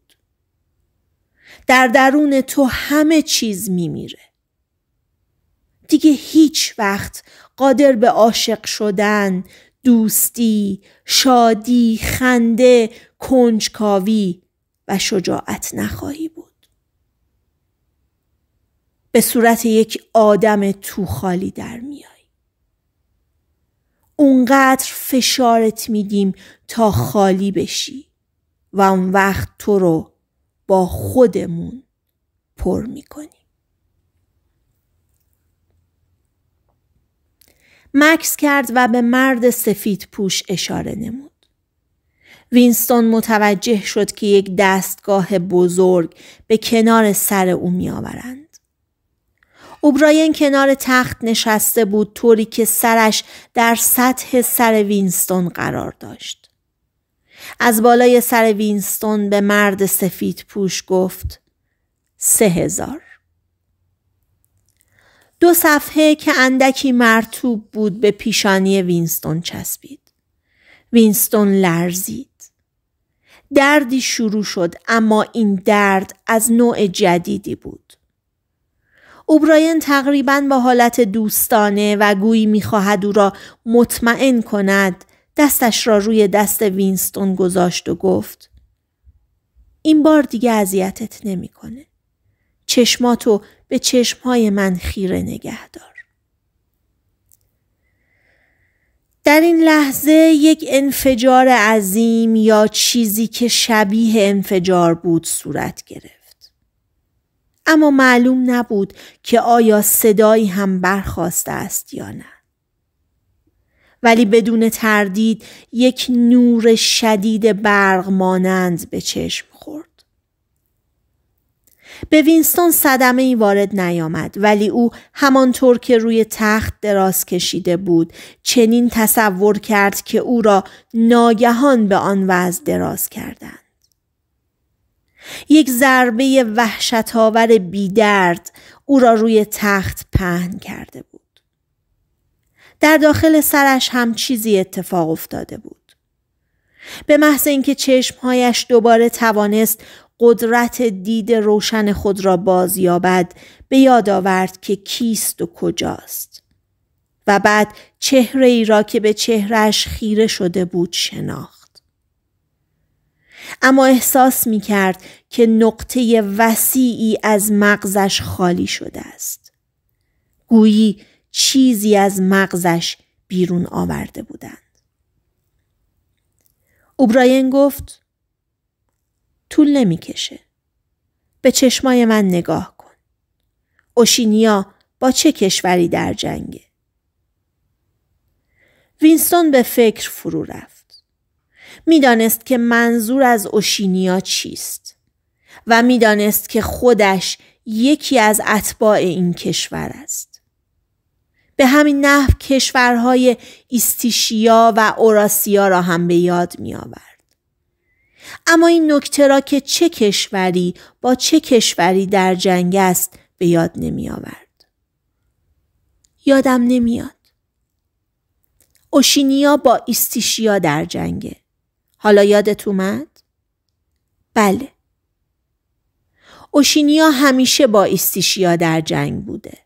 در درون تو همه چیز میمیره دیگه هیچ وقت قادر به عاشق شدن، دوستی، شادی، خنده، کنجکاوی و شجاعت نخواهی بود. به صورت یک آدم تو خالی در میای. اونقدر فشارت میدیم تا خالی بشی و اون وقت تو رو با خودمون پر میکنیم. مکس کرد و به مرد سفید پوش اشاره نمود. وینستون متوجه شد که یک دستگاه بزرگ به کنار سر او میآورند. اوبراین کنار تخت نشسته بود طوری که سرش در سطح سر وینستون قرار داشت. از بالای سر وینستون به مرد سفید پوش گفت سه هزار. دو صفحه که اندکی مرتوب بود به پیشانی وینستون چسبید. وینستون لرزید. دردی شروع شد اما این درد از نوع جدیدی بود. اوبراین تقریبا با حالت دوستانه و گویی میخواهد او را مطمئن کند دستش را روی دست وینستون گذاشت و گفت این بار دیگه اذیتت نمیکنه چشماتو به چشمهای من خیره نگه دار. در این لحظه یک انفجار عظیم یا چیزی که شبیه انفجار بود صورت گرفت. اما معلوم نبود که آیا صدایی هم برخواسته است یا نه. ولی بدون تردید یک نور شدید برق مانند به چشم به وینستون صدمه ای وارد نیامد ولی او همانطور که روی تخت دراز کشیده بود چنین تصور کرد که او را ناگهان به آن وضع دراز کردند. یک ضربه بی بیدرد او را روی تخت پهن کرده بود. در داخل سرش هم چیزی اتفاق افتاده بود. به محض اینکه چشمهایش دوباره توانست قدرت دید روشن خود را باز یابد به یاد آورد که کیست و کجاست و بعد چهره ای را که به چهرش خیره شده بود شناخت اما احساس می کرد که نقطه وسیعی از مغزش خالی شده است گویی چیزی از مغزش بیرون آورده بودند اوبراین گفت طول نمیکشه. به چشمای من نگاه کن. اوشینیا با چه کشوری در جنگه؟ وینستون به فکر فرو رفت. میدانست که منظور از اوشینیا چیست و میدانست که خودش یکی از اتباع این کشور است. به همین نحو کشورهای ایستیشیا و اوراسیا را هم به یاد می آورد. اما این نکته را که چه کشوری با چه کشوری در جنگ است به یاد نمی آورد. یادم نمیاد. اوشینیا با ایستیشیا در جنگه. حالا یادت اومد؟ بله. اوشینیا همیشه با ایستیشیا در جنگ بوده.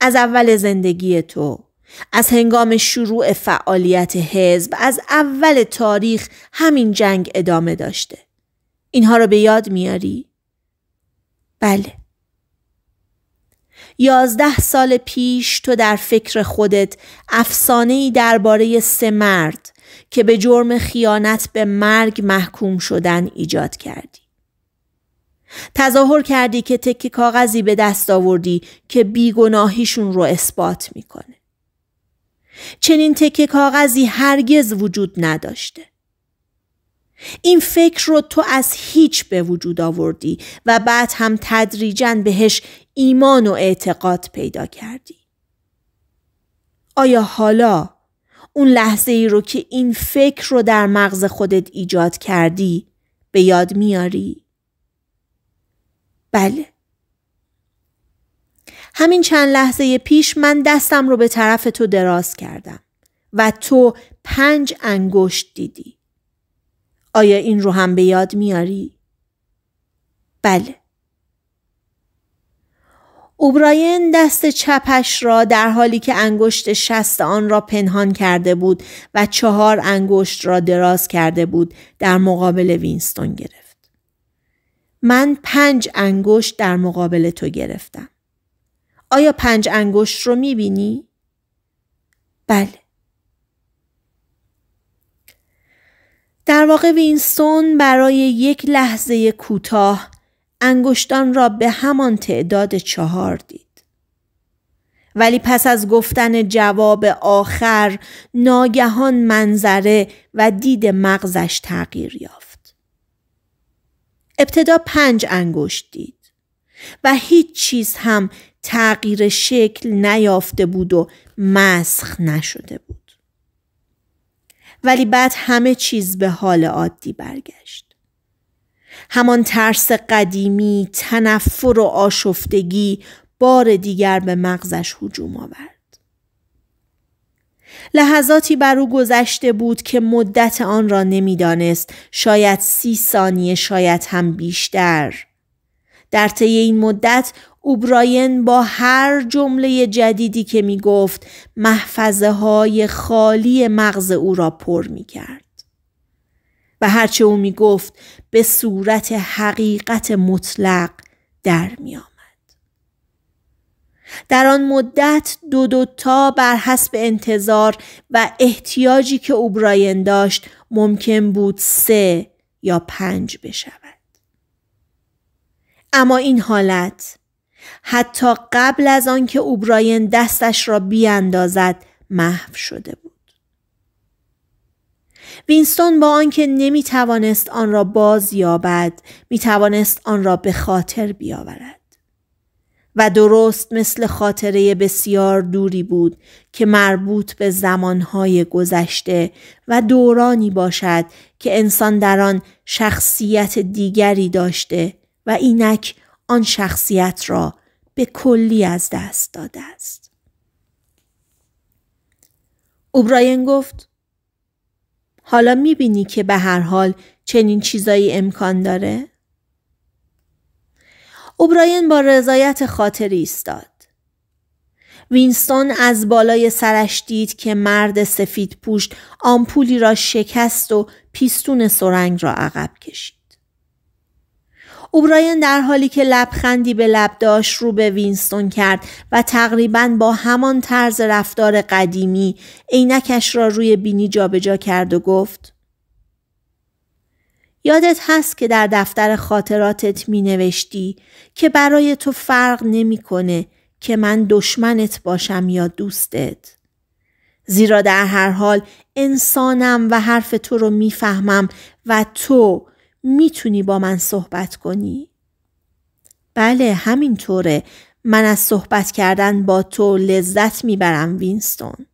از اول زندگی تو از هنگام شروع فعالیت حزب از اول تاریخ همین جنگ ادامه داشته. اینها رو به یاد میاری؟ بله. یازده سال پیش تو در فکر خودت افسانه ای درباره سه مرد که به جرم خیانت به مرگ محکوم شدن ایجاد کردی. تظاهر کردی که تک کاغذی به دست آوردی که بیگناهیشون رو اثبات میکنه. چنین تکه کاغذی هرگز وجود نداشته. این فکر رو تو از هیچ به وجود آوردی و بعد هم تدریجا بهش ایمان و اعتقاد پیدا کردی. آیا حالا اون لحظه ای رو که این فکر رو در مغز خودت ایجاد کردی به یاد میاری؟ بله. همین چند لحظه پیش من دستم رو به طرف تو دراز کردم و تو پنج انگشت دیدی. آیا این رو هم به یاد میاری؟ بله. اوبراین دست چپش را در حالی که انگشت شست آن را پنهان کرده بود و چهار انگشت را دراز کرده بود در مقابل وینستون گرفت. من پنج انگشت در مقابل تو گرفتم. آیا پنج انگشت رو میبینی؟ بله. در واقع وینستون برای یک لحظه کوتاه انگشتان را به همان تعداد چهار دید. ولی پس از گفتن جواب آخر ناگهان منظره و دید مغزش تغییر یافت. ابتدا پنج انگشت دید و هیچ چیز هم تغییر شکل نیافته بود و مسخ نشده بود. ولی بعد همه چیز به حال عادی برگشت. همان ترس قدیمی، تنفر و آشفتگی بار دیگر به مغزش هجوم آورد. لحظاتی بر او گذشته بود که مدت آن را نمیدانست شاید سی ثانیه شاید هم بیشتر در طی این مدت اوبراین با هر جمله جدیدی که می گفت محفظه های خالی مغز او را پر می کرد. و هرچه او می گفت به صورت حقیقت مطلق در می آمد. در آن مدت دو دوتا بر حسب انتظار و احتیاجی که اوبراین داشت ممکن بود سه یا پنج بشود. اما این حالت حتی قبل از آنکه اوبراین دستش را بیاندازد محو شده بود. وینستون با آنکه نمی توانست آن را باز یابد می توانست آن را به خاطر بیاورد. و درست مثل خاطره بسیار دوری بود که مربوط به زمانهای گذشته و دورانی باشد که انسان در آن شخصیت دیگری داشته و اینک آن شخصیت را به کلی از دست داده است. اوبراین گفت حالا میبینی که به هر حال چنین چیزایی امکان داره؟ اوبراین با رضایت خاطری ایستاد. وینستون از بالای سرش دید که مرد سفید پوشت آمپولی را شکست و پیستون سرنگ را عقب کشید. اوبراین در حالی که لبخندی به لب داشت رو به وینستون کرد و تقریبا با همان طرز رفتار قدیمی عینکش را روی بینی جابجا کرد و گفت یادت هست که در دفتر خاطراتت می نوشتی که برای تو فرق نمیکنه که من دشمنت باشم یا دوستت. زیرا در هر حال انسانم و حرف تو رو میفهمم و تو میتونی با من صحبت کنی؟ بله همینطوره من از صحبت کردن با تو لذت میبرم وینستون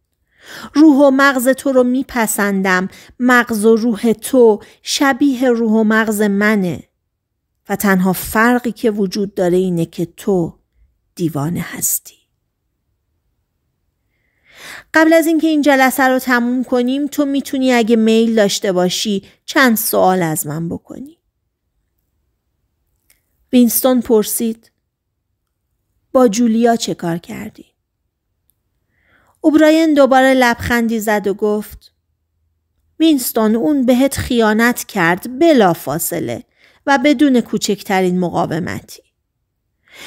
روح و مغز تو رو میپسندم مغز و روح تو شبیه روح و مغز منه و تنها فرقی که وجود داره اینه که تو دیوانه هستی قبل از اینکه این جلسه رو تموم کنیم تو میتونی اگه میل داشته باشی چند سوال از من بکنی. وینستون پرسید با جولیا چه کار کردی؟ اوبراین دوباره لبخندی زد و گفت وینستون اون بهت خیانت کرد بلا فاصله و بدون کوچکترین مقاومتی.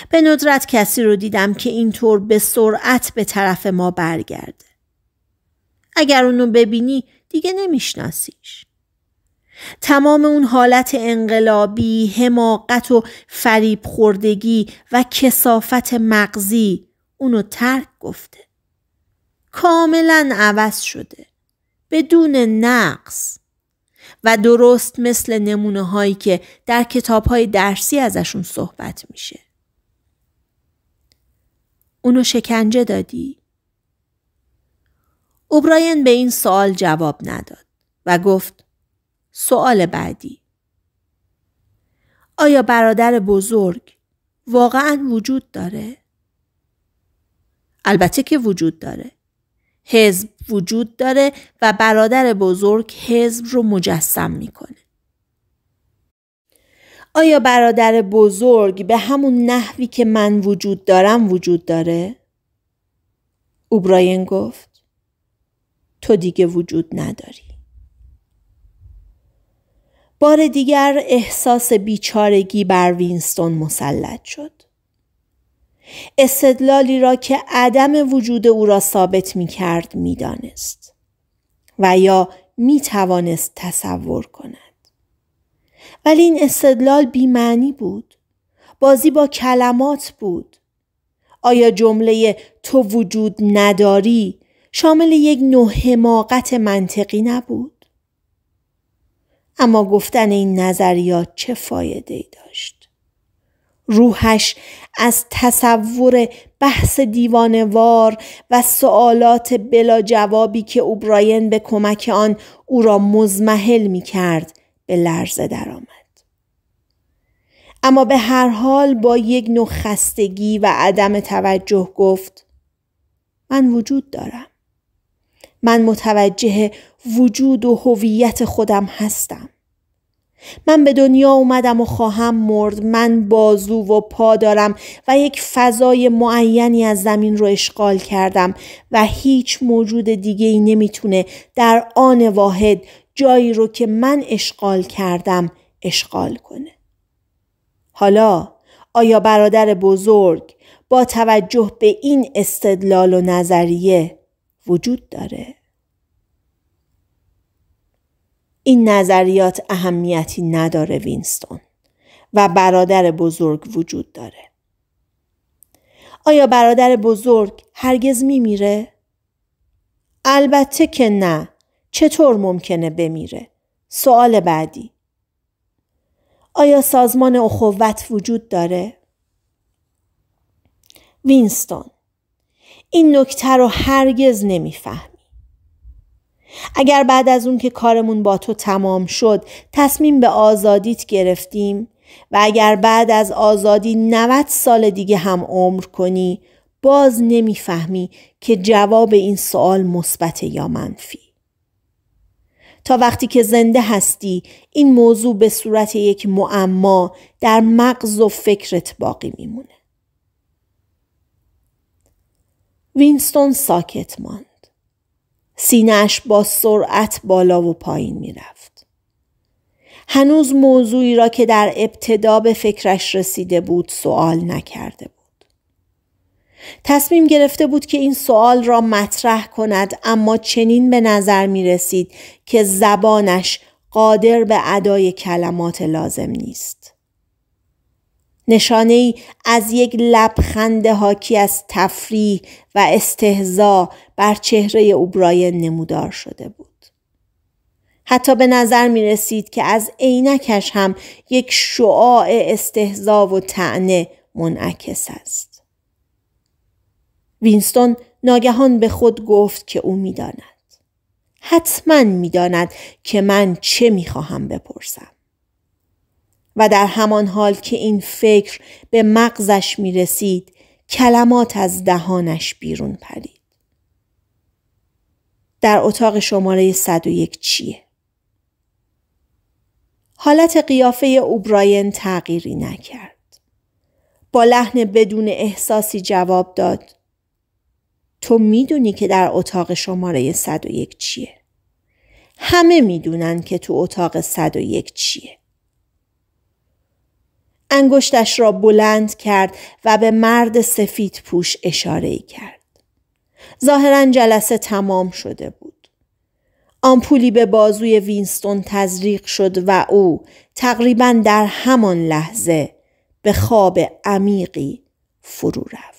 به ندرت کسی رو دیدم که اینطور به سرعت به طرف ما برگرده. اگر اونو ببینی دیگه نمیشناسیش. تمام اون حالت انقلابی، حماقت و فریب و کسافت مغزی اونو ترک گفته. کاملا عوض شده. بدون نقص. و درست مثل نمونه هایی که در کتاب های درسی ازشون صحبت میشه. اونو شکنجه دادی؟ اوبراین به این سوال جواب نداد و گفت سوال بعدی آیا برادر بزرگ واقعا وجود داره؟ البته که وجود داره. حزب وجود داره و برادر بزرگ حزب رو مجسم میکنه. آیا برادر بزرگ به همون نحوی که من وجود دارم وجود داره؟ اوبراین گفت تو دیگه وجود نداری. بار دیگر احساس بیچارگی بر وینستون مسلط شد. استدلالی را که عدم وجود او را ثابت می کرد می دانست و یا می توانست تصور کند. ولی این استدلال بیمعنی بود. بازی با کلمات بود. آیا جمله تو وجود نداری شامل یک نوع حماقت منطقی نبود؟ اما گفتن این نظریات چه فایده ای داشت؟ روحش از تصور بحث دیوانوار و سوالات بلا جوابی که اوبراین به کمک آن او را مزمحل می کرد به لرزه درآمد اما به هر حال با یک نوع خستگی و عدم توجه گفت من وجود دارم من متوجه وجود و هویت خودم هستم من به دنیا اومدم و خواهم مرد من بازو و پا دارم و یک فضای معینی از زمین رو اشغال کردم و هیچ موجود دیگه ای نمیتونه در آن واحد جایی رو که من اشغال کردم اشغال کنه. حالا آیا برادر بزرگ با توجه به این استدلال و نظریه وجود داره؟ این نظریات اهمیتی نداره وینستون و برادر بزرگ وجود داره. آیا برادر بزرگ هرگز میمیره؟ البته که نه. چطور ممکنه بمیره؟ سوال بعدی آیا سازمان اخوت وجود داره؟ وینستون این نکته رو هرگز نمیفهمی. اگر بعد از اون که کارمون با تو تمام شد تصمیم به آزادیت گرفتیم و اگر بعد از آزادی 90 سال دیگه هم عمر کنی باز نمیفهمی که جواب این سوال مثبت یا منفی تا وقتی که زنده هستی این موضوع به صورت یک معما در مغز و فکرت باقی میمونه وینستون ساکت ماند سینهش با سرعت بالا و پایین میرفت هنوز موضوعی را که در ابتدا به فکرش رسیده بود سوال نکرده بود تصمیم گرفته بود که این سوال را مطرح کند اما چنین به نظر می رسید که زبانش قادر به ادای کلمات لازم نیست. نشانه ای از یک لبخند حاکی از تفریح و استهزا بر چهره اوبراین نمودار شده بود. حتی به نظر می رسید که از عینکش هم یک شعاع استهزا و تعنه منعکس است. وینستون ناگهان به خود گفت که او میداند حتما میداند که من چه میخواهم بپرسم و در همان حال که این فکر به مغزش می رسید کلمات از دهانش بیرون پرید. در اتاق شماره 101 چیه؟ حالت قیافه اوبراین تغییری نکرد. با لحن بدون احساسی جواب داد. تو میدونی که در اتاق شماره 101 چیه. همه میدونن که تو اتاق 101 چیه. انگشتش را بلند کرد و به مرد سفید پوش اشاره کرد. ظاهرا جلسه تمام شده بود. آمپولی به بازوی وینستون تزریق شد و او تقریبا در همان لحظه به خواب عمیقی فرو رفت.